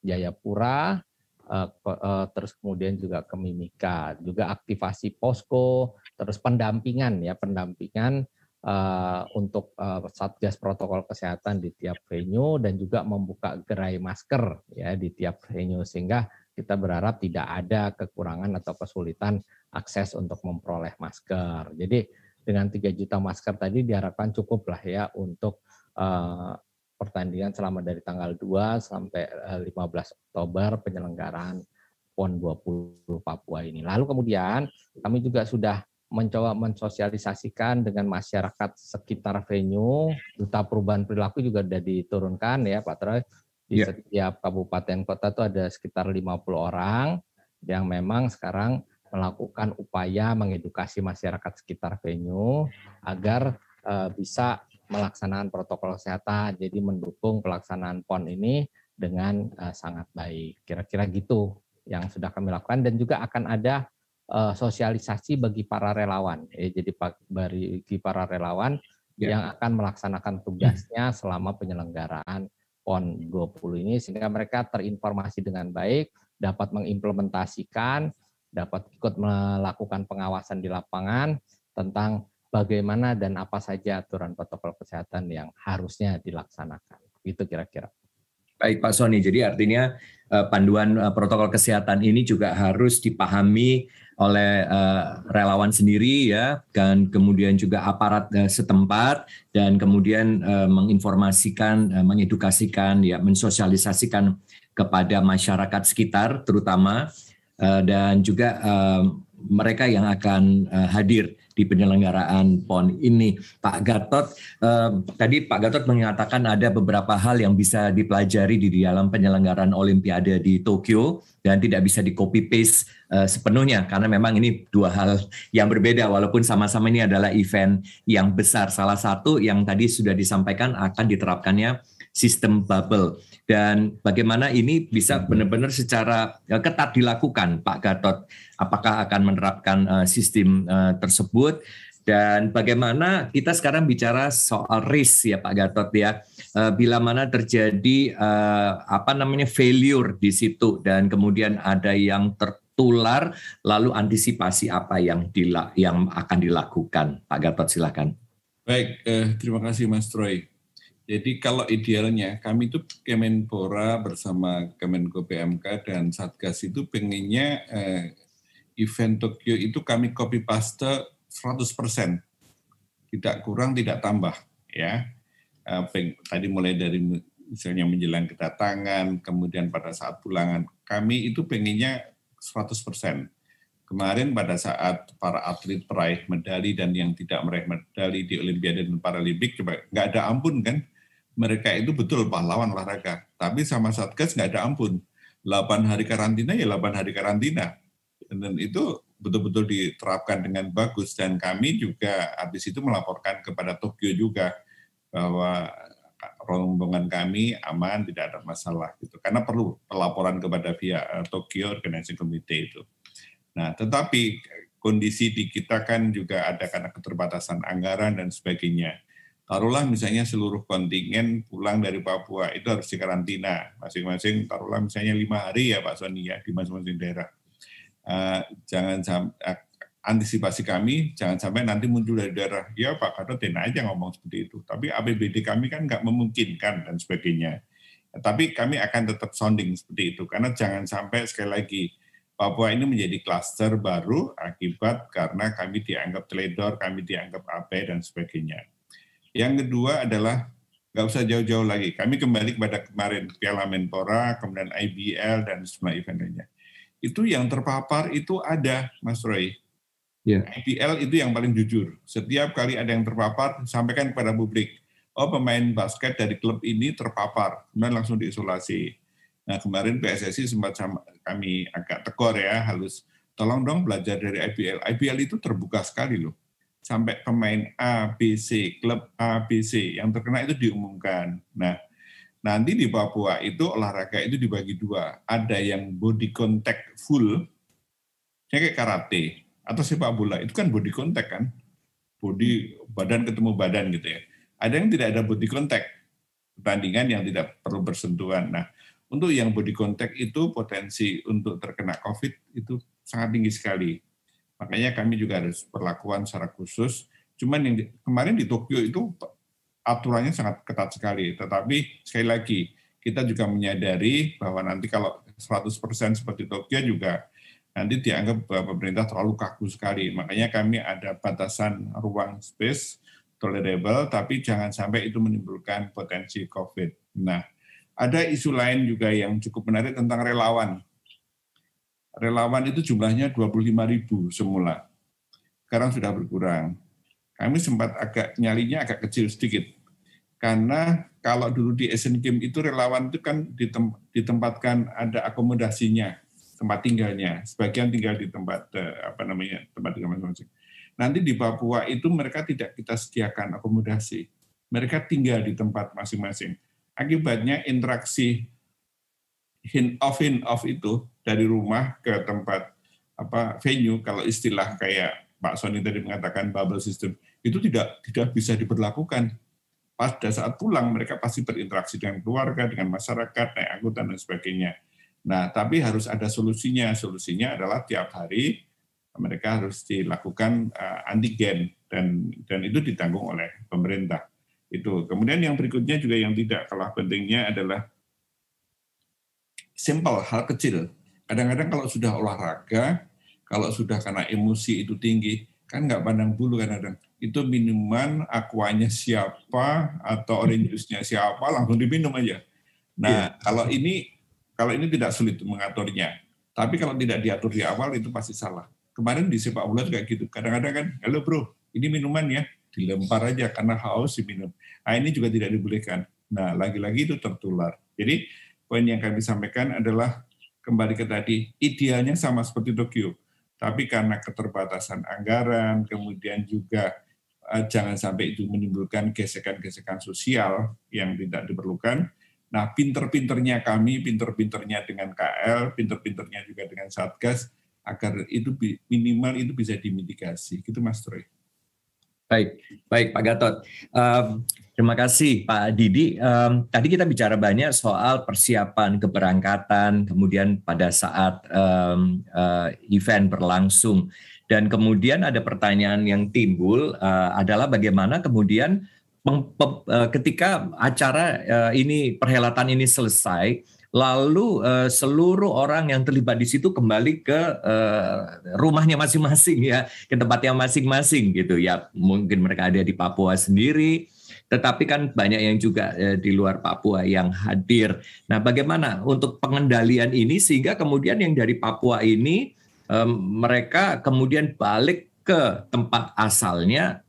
Jayapura, eh, eh, terus kemudian juga ke Mimika, juga aktivasi posko, terus pendampingan ya, pendampingan eh, untuk Satgas Protokol Kesehatan di tiap venue dan juga membuka gerai masker ya di tiap venue sehingga kita berharap tidak ada kekurangan atau kesulitan akses untuk memperoleh masker. Jadi dengan 3 juta masker tadi diharapkan cukup lah ya untuk pertandingan selama dari tanggal 2 sampai 15 eh, Oktober penyelenggaran PON 20 Papua ini. Lalu kemudian kami juga sudah mencoba mensosialisasikan dengan masyarakat sekitar venue. Duta Perubahan Perilaku juga sudah diturunkan ya Pak Troy. Di yeah. setiap kabupaten kota itu ada sekitar 50 orang yang memang sekarang melakukan upaya mengedukasi masyarakat sekitar venue agar eh, bisa melaksanakan protokol kesehatan, jadi mendukung pelaksanaan PON ini dengan uh, sangat baik. Kira-kira gitu yang sudah kami lakukan dan juga akan ada uh, sosialisasi bagi para relawan. Ya, jadi bagi para relawan ya. yang akan melaksanakan tugasnya selama penyelenggaraan PON 20 ini sehingga mereka terinformasi dengan baik, dapat mengimplementasikan, dapat ikut melakukan pengawasan di lapangan tentang bagaimana dan apa saja aturan protokol kesehatan yang harusnya dilaksanakan. Itu kira-kira.
Baik Pak Soni, jadi artinya eh, panduan eh, protokol kesehatan ini juga harus dipahami oleh eh, relawan sendiri ya, dan kemudian juga aparat setempat, dan kemudian menginformasikan, mengedukasikan, ya, mensosialisasikan kepada masyarakat sekitar terutama, dan juga mereka yang akan hadir di penyelenggaraan PON ini. Pak Gatot, eh, tadi Pak Gatot mengatakan ada beberapa hal yang bisa dipelajari di dalam penyelenggaraan Olimpiade di Tokyo dan tidak bisa di copy paste eh, sepenuhnya karena memang ini dua hal yang berbeda walaupun sama-sama ini adalah event yang besar. Salah satu yang tadi sudah disampaikan akan diterapkannya sistem bubble dan bagaimana ini bisa benar-benar secara eh, ketat dilakukan Pak Gatot apakah akan menerapkan eh, sistem eh, tersebut dan bagaimana kita sekarang bicara soal risk ya Pak Gatot ya eh, bila mana terjadi apa namanya failure di situ dan kemudian ada yang tertular lalu antisipasi apa yang dila, yang akan dilakukan Pak Gatot silakan
baik eh, terima kasih Mas Troy jadi kalau idealnya kami itu Kemenpora bersama Kemenko PMK dan Satgas itu pengennya eh, event Tokyo itu kami copy paste 100%. Tidak kurang, tidak tambah. ya eh, Tadi mulai dari misalnya menjelang kedatangan, kemudian pada saat pulangan, kami itu pengennya 100%. Kemarin pada saat para atlet peraih medali dan yang tidak meraih medali di Olimpiade dan Paralimpik, coba nggak ada ampun kan? Mereka itu betul pahlawan olahraga, tapi sama Satgas nggak ada ampun. 8 hari karantina ya 8 hari karantina dan itu betul-betul diterapkan dengan bagus dan kami juga habis itu melaporkan kepada Tokyo juga bahwa rombongan kami aman tidak ada masalah gitu karena perlu pelaporan kepada via eh, Tokyo Organizing Committee itu. Nah, tetapi kondisi di kita kan juga ada karena keterbatasan anggaran dan sebagainya. Taruhlah misalnya seluruh kontingen pulang dari Papua itu harus dikarantina masing-masing taruhlah misalnya lima hari ya Pak Soni ya di masing-masing daerah Eh, jangan uh, antisipasi kami jangan sampai nanti muncul dari daerah ya Pak Gatot enak aja ngomong seperti itu tapi APBD kami kan nggak memungkinkan dan sebagainya tapi kami akan tetap sounding seperti itu karena jangan sampai sekali lagi Papua ini menjadi kluster baru akibat karena kami dianggap teledor, kami dianggap ape dan sebagainya. Yang kedua adalah nggak usah jauh-jauh lagi. Kami kembali kepada kemarin Piala Menpora, kemudian IBL dan semua event lainnya itu yang terpapar itu ada, Mas Roy. Yeah. IPL itu yang paling jujur. Setiap kali ada yang terpapar, sampaikan kepada publik. Oh, pemain basket dari klub ini terpapar, kemudian langsung diisolasi. Nah, kemarin PSSI sempat sama, kami agak tegur ya, halus. Tolong dong belajar dari IPL. IPL itu terbuka sekali loh. Sampai pemain A, klub A, yang terkena itu diumumkan. Nah, Nanti di Papua itu olahraga itu dibagi dua. Ada yang body contact full, ya kayak karate atau sepak bola itu kan body contact kan, body badan ketemu badan gitu ya. Ada yang tidak ada body contact, pertandingan yang tidak perlu bersentuhan. Nah, untuk yang body contact itu potensi untuk terkena COVID itu sangat tinggi sekali. Makanya kami juga harus perlakuan secara khusus. Cuman yang di, kemarin di Tokyo itu aturannya sangat ketat sekali. Tetapi sekali lagi, kita juga menyadari bahwa nanti kalau 100% seperti Tokyo juga nanti dianggap pemerintah terlalu kaku sekali. Makanya kami ada batasan ruang space tolerable, tapi jangan sampai itu menimbulkan potensi COVID. Nah, ada isu lain juga yang cukup menarik tentang relawan. Relawan itu jumlahnya 25 ribu semula. Sekarang sudah berkurang. Kami sempat agak nyalinya agak kecil sedikit, karena kalau dulu di Asian Games itu relawan itu kan ditem, ditempatkan ada akomodasinya tempat tinggalnya sebagian tinggal di tempat eh, apa namanya tempat tinggal masing-masing nanti di Papua itu mereka tidak kita sediakan akomodasi mereka tinggal di tempat masing-masing akibatnya interaksi hin off in off itu dari rumah ke tempat apa venue kalau istilah kayak Pak Sony tadi mengatakan bubble system itu tidak tidak bisa diberlakukan pada saat pulang mereka pasti berinteraksi dengan keluarga, dengan masyarakat, naik angkutan dan sebagainya. Nah, tapi harus ada solusinya. Solusinya adalah tiap hari mereka harus dilakukan eh, antigen dan dan itu ditanggung oleh pemerintah. Itu. Kemudian yang berikutnya juga yang tidak kalah pentingnya adalah simple, hal kecil. Kadang-kadang kalau sudah olahraga, kalau sudah karena emosi itu tinggi, kan nggak pandang bulu kadang-kadang itu minuman aquanya siapa atau orange juice-nya siapa langsung diminum aja. Nah, yeah. kalau ini kalau ini tidak sulit mengaturnya. Tapi kalau tidak diatur di awal itu pasti salah. Kemarin di sepak bola juga gitu. Kadang-kadang kan, halo bro, ini minuman ya, dilempar aja karena haus diminum. Nah, ini juga tidak dibolehkan. Nah, lagi-lagi itu tertular. Jadi poin yang kami sampaikan adalah kembali ke tadi, idealnya sama seperti Tokyo. Tapi karena keterbatasan anggaran, kemudian juga Eh, jangan sampai itu menimbulkan gesekan-gesekan sosial yang tidak diperlukan. Nah, pinter-pinternya kami, pinter-pinternya dengan KL, pinter-pinternya juga dengan Satgas, agar itu minimal itu bisa dimitigasi. Gitu Mas Troy. Baik, baik Pak Gatot. Um, terima kasih Pak
Didi. Um, tadi kita bicara banyak soal persiapan keberangkatan, kemudian pada saat um, uh, event berlangsung. Dan kemudian ada pertanyaan yang timbul uh, adalah bagaimana kemudian peng, pe, uh, eh, ketika acara uh, ini perhelatan ini selesai, lalu uh, seluruh orang yang terlibat di situ kembali ke uh, rumahnya masing-masing ya, ke tempatnya masing-masing gitu ya. Mungkin mereka ada di Papua sendiri, tetapi kan banyak yang juga eh, di luar Papua yang hadir. Nah, bagaimana untuk pengendalian ini sehingga kemudian yang dari Papua ini mereka kemudian balik ke tempat asalnya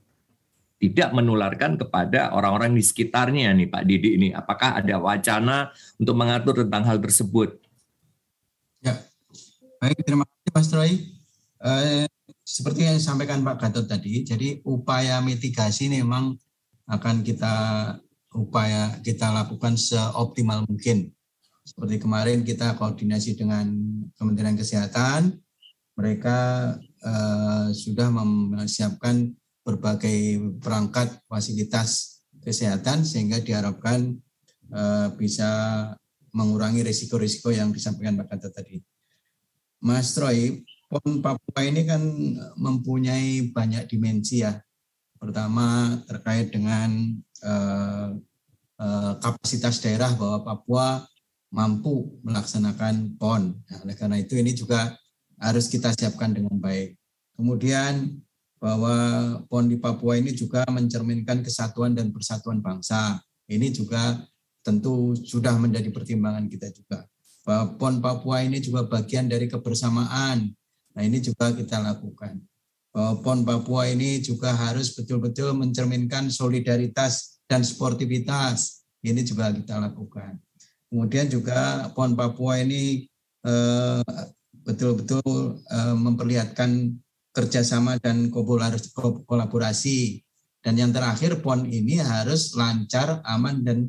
tidak menularkan kepada orang-orang di sekitarnya nih Pak Didi ini. Apakah ada wacana untuk mengatur tentang hal tersebut?
Ya, baik terima kasih Mas Troy. Eh, seperti yang disampaikan Pak Gatot tadi, jadi upaya mitigasi ini memang akan kita upaya kita lakukan seoptimal mungkin. Seperti kemarin kita koordinasi dengan Kementerian Kesehatan, mereka eh, sudah mempersiapkan berbagai perangkat fasilitas kesehatan sehingga diharapkan eh, bisa mengurangi risiko-risiko yang disampaikan Pak Kanta tadi. Mas Troy, PON Papua ini kan mempunyai banyak dimensi ya. Pertama terkait dengan eh, eh, kapasitas daerah bahwa Papua mampu melaksanakan PON. Nah, oleh karena itu ini juga harus kita siapkan dengan baik. Kemudian bahwa PON di Papua ini juga mencerminkan kesatuan dan persatuan bangsa. Ini juga tentu sudah menjadi pertimbangan kita juga. Bahwa PON Papua ini juga bagian dari kebersamaan. Nah ini juga kita lakukan. Bahwa PON Papua ini juga harus betul-betul mencerminkan solidaritas dan sportivitas. Ini juga kita lakukan. Kemudian juga PON Papua ini eh, betul-betul eh, memperlihatkan kerjasama dan kolaborasi. Dan yang terakhir PON ini harus lancar, aman dan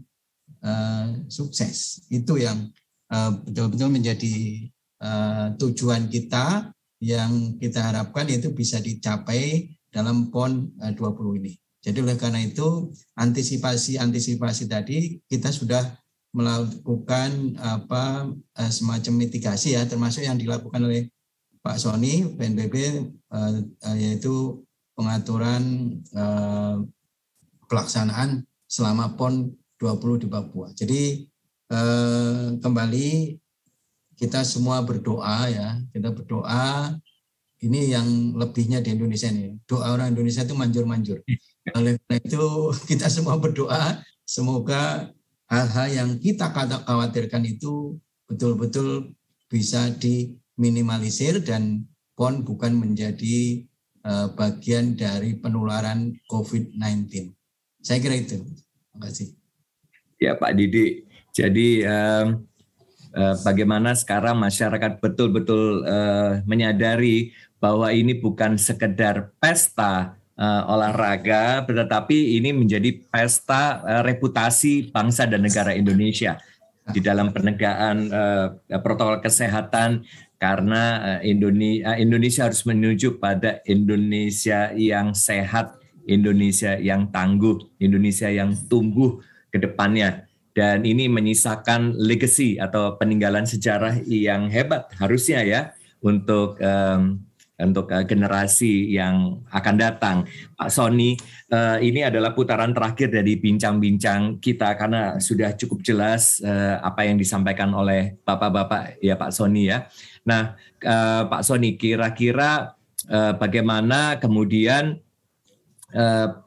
uh, sukses. Itu yang eh, betul-betul menjadi uh, tujuan kita yang kita harapkan itu bisa dicapai dalam PON 20 ini. Jadi oleh karena itu antisipasi-antisipasi tadi kita sudah melakukan apa eh, semacam mitigasi ya termasuk yang dilakukan oleh Pak Sony BNPB eh, eh, yaitu pengaturan pelaksanaan selama PON 20 di Papua. Jadi kembali kita semua berdoa ya, kita berdoa ini yang lebihnya di Indonesia nih. Doa orang Indonesia itu manjur-manjur. Hmm. Oleh karena itu kita semua berdoa semoga hal-hal yang kita khawatirkan itu betul-betul bisa diminimalisir dan PON bukan menjadi eh, bagian dari penularan COVID-19. Saya kira itu. Terima kasih.
Ya Pak Didi, jadi eh, bagaimana sekarang masyarakat betul-betul eh, menyadari bahwa ini bukan sekedar pesta, uh, olahraga, tetapi ini menjadi pesta uh, reputasi bangsa dan negara Indonesia di dalam penegakan uh, protokol kesehatan karena Indonesia, Indonesia harus menuju pada Indonesia yang sehat, Indonesia yang tangguh, Indonesia yang tumbuh ke depannya. Dan ini menyisakan legacy atau peninggalan sejarah yang hebat harusnya ya untuk um, untuk eh, generasi yang akan datang. Pak Sony, eh, ini adalah putaran terakhir dari bincang-bincang kita karena sudah cukup jelas eh, apa yang disampaikan oleh bapak-bapak ya Pak Sony ya. Nah, Pak Sony, kira-kira bagaimana kemudian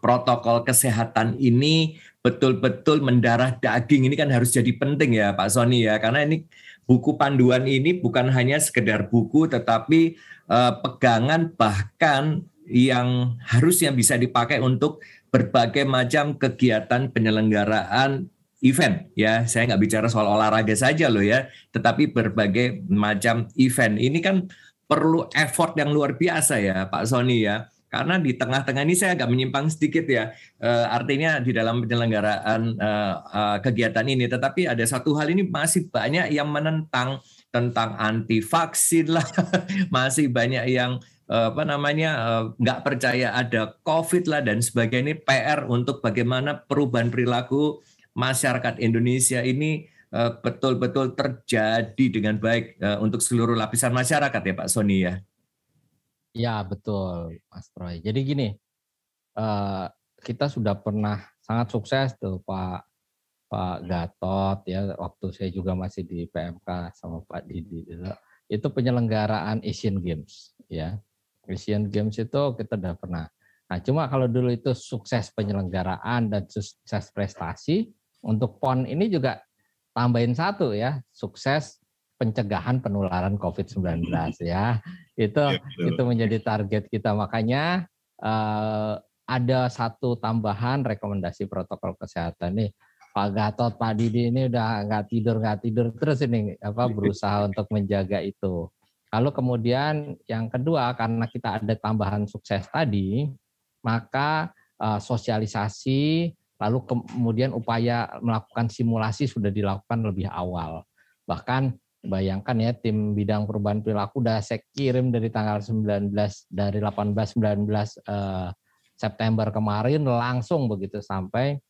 protokol kesehatan ini betul-betul mendarah daging ini kan harus jadi penting ya Pak Sony ya karena ini buku panduan ini bukan hanya sekedar buku tetapi uh, pegangan bahkan yang harusnya bisa dipakai untuk berbagai macam kegiatan penyelenggaraan event ya saya nggak bicara soal olahraga saja loh ya tetapi berbagai macam event ini kan perlu effort yang luar biasa ya Pak Sony ya karena di tengah-tengah ini saya agak menyimpang sedikit ya eh, artinya di dalam penyelenggaraan eh, eh, kegiatan ini tetapi ada satu hal ini masih banyak yang menentang tentang anti vaksin lah masih banyak yang apa namanya nggak percaya ada covid lah dan sebagainya PR untuk bagaimana perubahan perilaku masyarakat Indonesia ini betul-betul terjadi dengan baik untuk seluruh lapisan masyarakat ya Pak Soni ya.
Ya betul Mas Troy. Jadi gini, eh, kita sudah pernah sangat sukses tuh Pak Pak Gatot ya waktu saya juga masih di PMK sama Pak Didi itu, Itu penyelenggaraan Asian Games ya. Asian Games itu kita sudah pernah. Nah, cuma kalau dulu itu sukses penyelenggaraan dan sukses prestasi, untuk PON ini juga tambahin satu ya, sukses pencegahan penularan COVID-19 ya itu ya, itu menjadi target kita makanya uh, ada satu tambahan rekomendasi protokol kesehatan nih Pak Gatot Pak Didi ini udah nggak tidur nggak tidur terus ini apa berusaha untuk menjaga itu lalu kemudian yang kedua karena kita ada tambahan sukses tadi maka uh, sosialisasi lalu kemudian upaya melakukan simulasi sudah dilakukan lebih awal bahkan Bayangkan ya tim bidang perubahan perilaku udah saya kirim dari tanggal 19 dari 18 19 eh, September kemarin langsung begitu sampai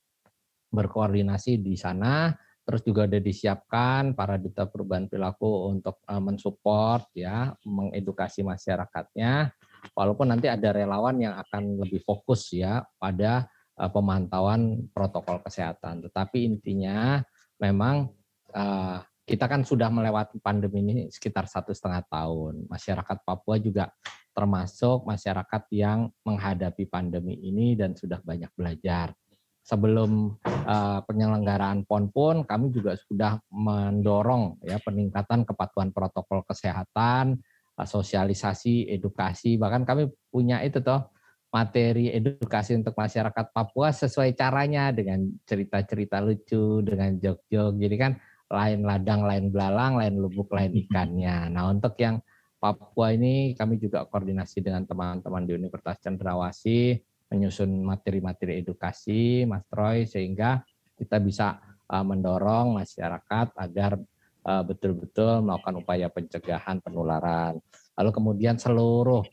berkoordinasi di sana terus juga ada disiapkan para duta perubahan perilaku untuk eh, mensupport ya mengedukasi masyarakatnya walaupun nanti ada relawan yang akan lebih fokus ya pada eh, pemantauan protokol kesehatan tetapi intinya memang eh, kita kan sudah melewati pandemi ini sekitar satu setengah tahun. Masyarakat Papua juga termasuk masyarakat yang menghadapi pandemi ini dan sudah banyak belajar. Sebelum uh, penyelenggaraan PON pun kami juga sudah mendorong ya peningkatan kepatuhan protokol kesehatan, eh, sosialisasi, edukasi, bahkan kami punya itu toh materi edukasi untuk masyarakat Papua sesuai caranya dengan cerita-cerita lucu, dengan jok-jok. Jadi kan lain ladang, lain belalang, lain lubuk, lain ikannya. Nah, untuk yang Papua ini kami juga koordinasi dengan teman-teman di Universitas Cendrawasih menyusun materi-materi edukasi, Mas Troy, sehingga kita bisa eh, mendorong masyarakat agar eh, betul-betul melakukan upaya pencegahan penularan. Lalu kemudian seluruh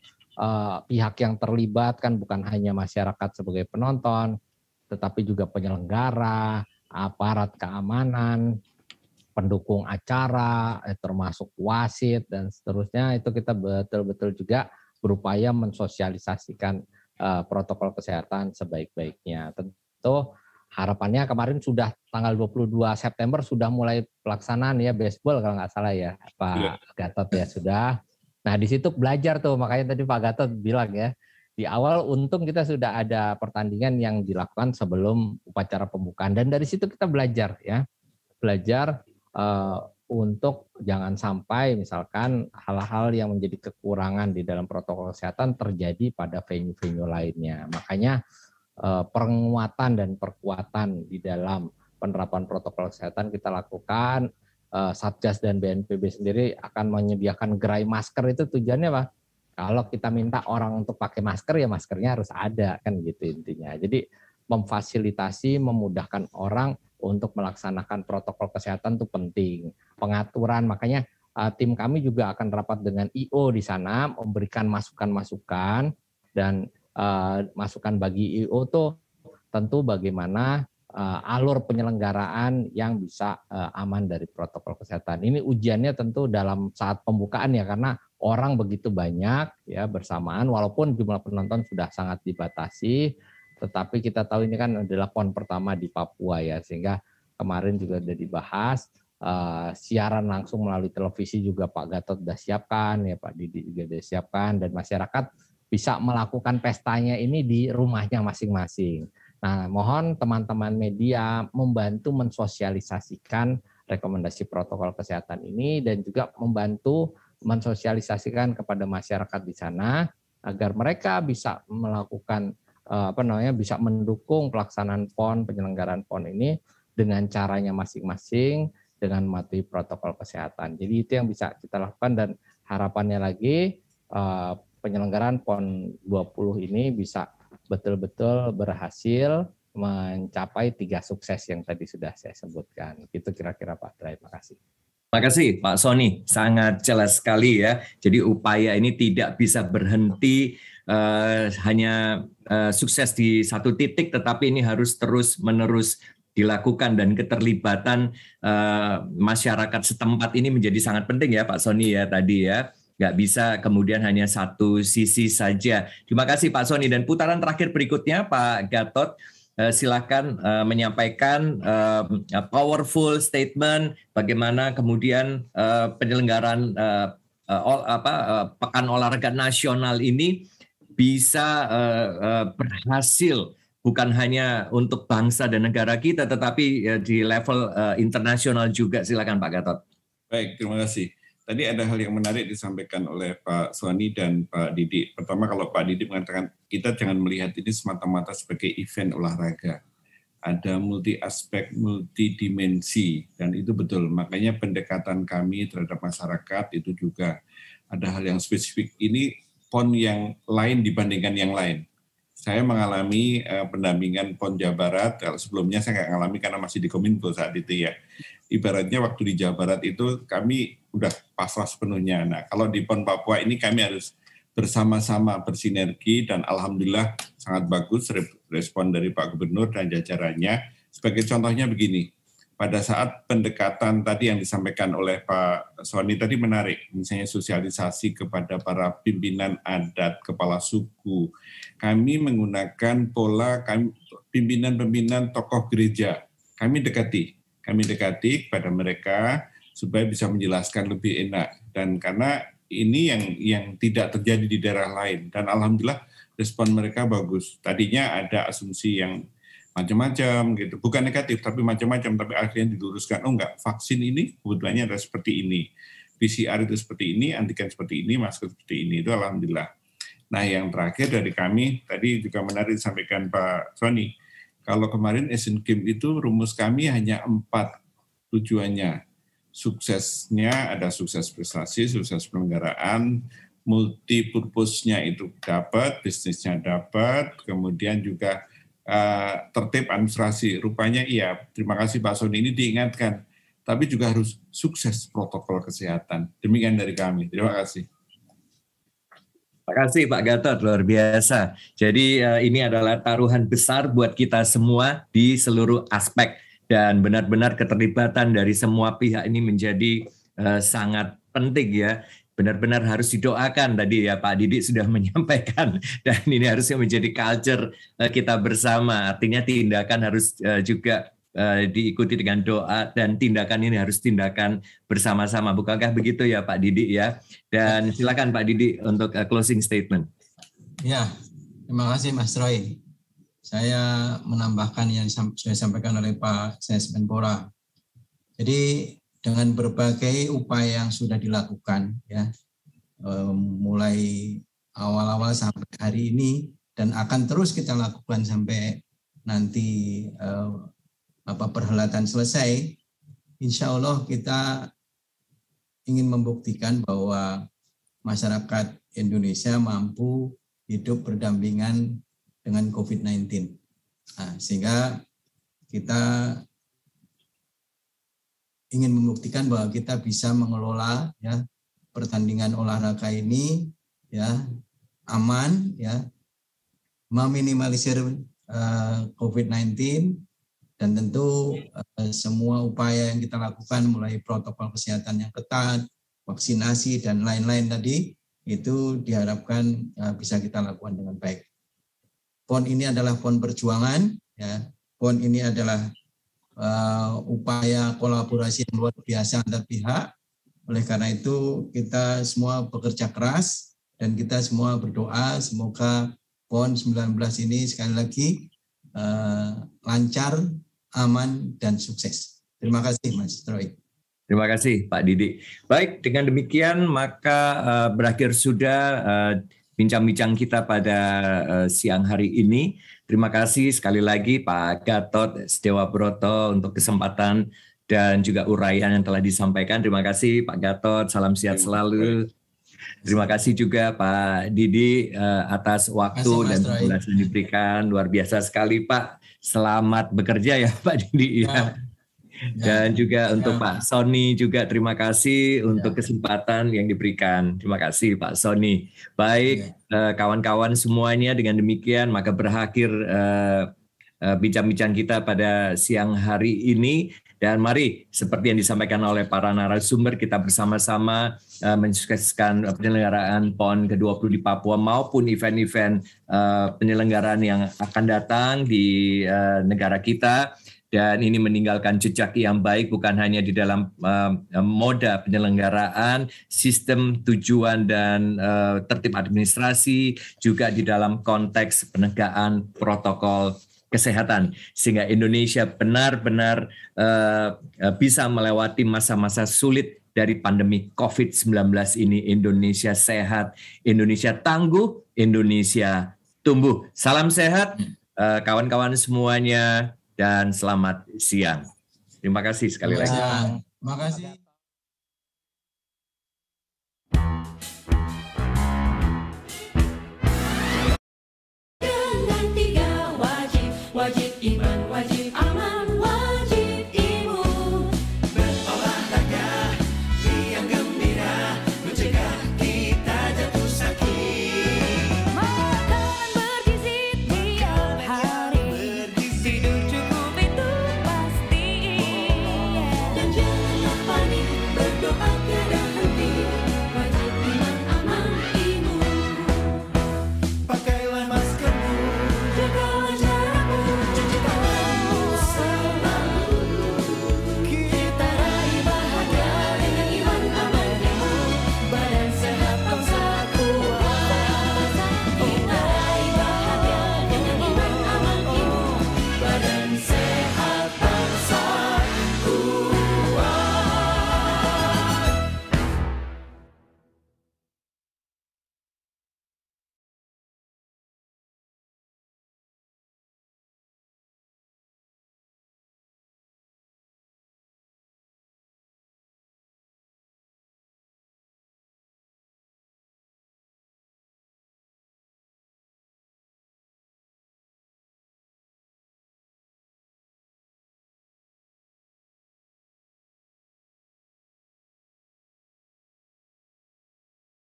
eh, pihak yang terlibat kan bukan hanya masyarakat sebagai penonton, tetapi juga penyelenggara, aparat keamanan, pendukung acara, eh, termasuk wasit dan seterusnya itu kita betul-betul juga berupaya mensosialisasikan eh, protokol kesehatan sebaik-baiknya. Tentu harapannya kemarin sudah tanggal 22 September sudah mulai pelaksanaan ya baseball kalau nggak salah ya Pak ya. Gatot ya sudah. Nah di situ belajar tuh makanya tadi Pak Gatot bilang ya di awal untung kita sudah ada pertandingan yang dilakukan sebelum upacara pembukaan dan dari situ kita belajar ya belajar Eh, untuk jangan sampai misalkan hal-hal yang menjadi kekurangan di dalam protokol kesehatan terjadi pada venue-venue lainnya. Makanya eh, penguatan dan perkuatan di dalam penerapan protokol kesehatan kita lakukan. Eh, Satgas dan BNPB sendiri akan menyediakan gerai masker itu tujuannya apa? Kalau kita minta orang untuk pakai masker ya maskernya harus ada kan gitu intinya. Jadi memfasilitasi, memudahkan orang untuk melaksanakan protokol kesehatan itu penting. Pengaturan, makanya eh, tim kami juga akan rapat dengan IO di sana, memberikan masukan-masukan dan eh, masukan bagi IO itu tentu bagaimana eh, alur penyelenggaraan yang bisa aman dari protokol kesehatan. Ini ujiannya tentu dalam saat pembukaan ya karena orang begitu banyak ya bersamaan walaupun jumlah penonton sudah sangat dibatasi tetapi kita tahu ini kan adalah pon pertama di Papua ya, sehingga kemarin juga sudah dibahas uh, siaran langsung melalui televisi juga Pak Gatot sudah siapkan ya Pak Didi juga sudah siapkan dan masyarakat bisa melakukan pestanya ini di rumahnya masing-masing. Nah, mohon teman-teman media membantu mensosialisasikan rekomendasi protokol kesehatan ini dan juga membantu mensosialisasikan kepada masyarakat di sana agar mereka bisa melakukan Eh, apa namanya bisa mendukung pelaksanaan PON, penyelenggaraan PON ini dengan caranya masing-masing dengan mati protokol kesehatan. Jadi itu yang bisa kita lakukan dan harapannya lagi eh, penyelenggaraan PON 20 ini bisa betul-betul berhasil mencapai tiga sukses yang tadi sudah saya sebutkan. Itu kira-kira Pak Dray. Terima kasih.
Terima kasih Pak Sony, sangat jelas sekali ya. Jadi upaya ini tidak bisa berhenti uh, hanya uh, sukses di satu titik, tetapi ini harus terus menerus dilakukan dan keterlibatan uh, masyarakat setempat ini menjadi sangat penting ya Pak Sony ya tadi ya nggak bisa kemudian hanya satu sisi saja. Terima kasih Pak Sony dan putaran terakhir berikutnya Pak Gatot silakan uh, menyampaikan uh, powerful statement bagaimana kemudian uh, penyelenggaraan uh, all, apa, uh, pekan olahraga nasional ini bisa uh, uh, berhasil bukan hanya untuk bangsa dan negara kita tetapi uh, di level
uh, internasional juga silakan Pak Gatot. Baik, terima kasih. Tadi ada hal yang menarik disampaikan oleh Pak Suwani dan Pak Didi. Pertama kalau Pak Didi mengatakan kita jangan melihat ini semata-mata sebagai event olahraga. Ada multi aspek, multi dimensi dan itu betul. Makanya pendekatan kami terhadap masyarakat itu juga ada hal yang spesifik. Ini pon yang lain dibandingkan yang lain. Saya mengalami uh, pendampingan pon Jawa Barat. Kalau sebelumnya saya nggak mengalami karena masih di Kominfo saat itu ya. Ibaratnya waktu di Jawa Barat itu kami udah pasrah sepenuhnya. Nah kalau di pon Papua ini kami harus bersama-sama bersinergi dan alhamdulillah sangat bagus respon dari Pak Gubernur dan jajarannya. Sebagai contohnya begini, pada saat pendekatan tadi yang disampaikan oleh Pak Soni tadi menarik, misalnya sosialisasi kepada para pimpinan adat, kepala suku. Kami menggunakan pola pimpinan-pimpinan tokoh gereja. Kami dekati, kami dekati kepada mereka supaya bisa menjelaskan lebih enak dan karena ini yang yang tidak terjadi di daerah lain dan alhamdulillah respon mereka bagus. Tadinya ada asumsi yang macam-macam gitu. Bukan negatif tapi macam-macam tapi akhirnya diluruskan oh enggak vaksin ini kebutuhannya ada seperti ini. PCR itu seperti ini, antigen seperti ini, masker seperti ini. Itu alhamdulillah. Nah, yang terakhir dari kami tadi juga menarik disampaikan Pak Sony. Kalau kemarin Asian Games itu rumus kami hanya empat tujuannya. Suksesnya ada sukses prestasi, sukses penyelenggaraan, multi purpose-nya itu dapat, bisnisnya dapat, kemudian juga Eh, tertib administrasi. Rupanya iya, terima kasih Pak Soni ini diingatkan. Tapi juga harus sukses protokol kesehatan. Demikian dari kami. Terima
kasih. Terima kasih Pak Gatot, luar biasa. Jadi eh, ini adalah taruhan besar buat kita semua di seluruh aspek dan benar-benar keterlibatan dari semua pihak ini menjadi eh, sangat penting ya benar-benar harus didoakan tadi ya Pak Didik sudah menyampaikan dan ini harusnya menjadi culture eh, kita bersama artinya tindakan harus eh, juga eh, diikuti dengan doa dan tindakan ini harus tindakan bersama-sama bukankah begitu ya Pak Didik ya dan silakan Pak Didik untuk closing statement
ya terima kasih Mas Roy saya menambahkan yang sudah disampaikan oleh Pak Sesmenpora jadi dengan berbagai upaya yang sudah dilakukan ya mulai awal-awal sampai hari ini dan akan terus kita lakukan sampai nanti apa perhelatan selesai insya Allah kita ingin membuktikan bahwa masyarakat Indonesia mampu hidup berdampingan dengan COVID-19 nah, sehingga kita ingin membuktikan bahwa kita bisa mengelola ya pertandingan olahraga ini ya aman ya meminimalisir uh, eh, COVID-19 dan tentu uh, semua upaya yang kita lakukan mulai protokol kesehatan yang ketat, vaksinasi dan lain-lain tadi itu diharapkan uh, bisa kita lakukan dengan baik. PON ini adalah PON perjuangan ya. PON ini adalah uh, upaya kolaborasi yang luar biasa antar pihak. Oleh karena itu kita semua bekerja keras dan kita semua berdoa semoga PON 19 ini sekali lagi uh, lancar, aman, dan sukses. Terima kasih Mas Troy.
Terima kasih Pak Didi. Baik, dengan demikian maka uh, berakhir sudah uh, bincang-bincang kita pada uh, siang hari ini. Terima kasih sekali lagi Pak Gatot Sedewa Broto untuk kesempatan dan juga uraian yang telah disampaikan. Terima kasih Pak Gatot, salam sehat selalu. Terima kasih juga Pak Didi eh, atas waktu dan penjelasan diberikan. Luar biasa sekali Pak. Selamat bekerja ya Pak Didi. Ya. Nah. Ya, Dan juga ya. untuk Pak Sony juga terima kasih ya. untuk kesempatan yang diberikan. Terima kasih Pak Sony. Baik eh, kawan-kawan semuanya dengan demikian maka berakhir eh, eh, bincang-bincang kita pada siang hari ini. Dan mari seperti yang disampaikan oleh para narasumber kita bersama-sama uh, mensukseskan penyelenggaraan PON ke-20 di Papua maupun event-event uh, penyelenggaraan yang akan datang di uh, negara kita dan ini meninggalkan jejak yang baik bukan hanya di dalam uh, moda penyelenggaraan, sistem tujuan dan uh, tertib administrasi, juga di dalam konteks penegakan protokol kesehatan sehingga Indonesia benar-benar uh, bisa melewati masa-masa sulit dari pandemi COVID-19 ini Indonesia sehat, Indonesia tangguh, Indonesia tumbuh. Salam sehat kawan-kawan uh, kawan -kawan semuanya dan selamat siang. Terima kasih sekali lagi.
Terima kasih.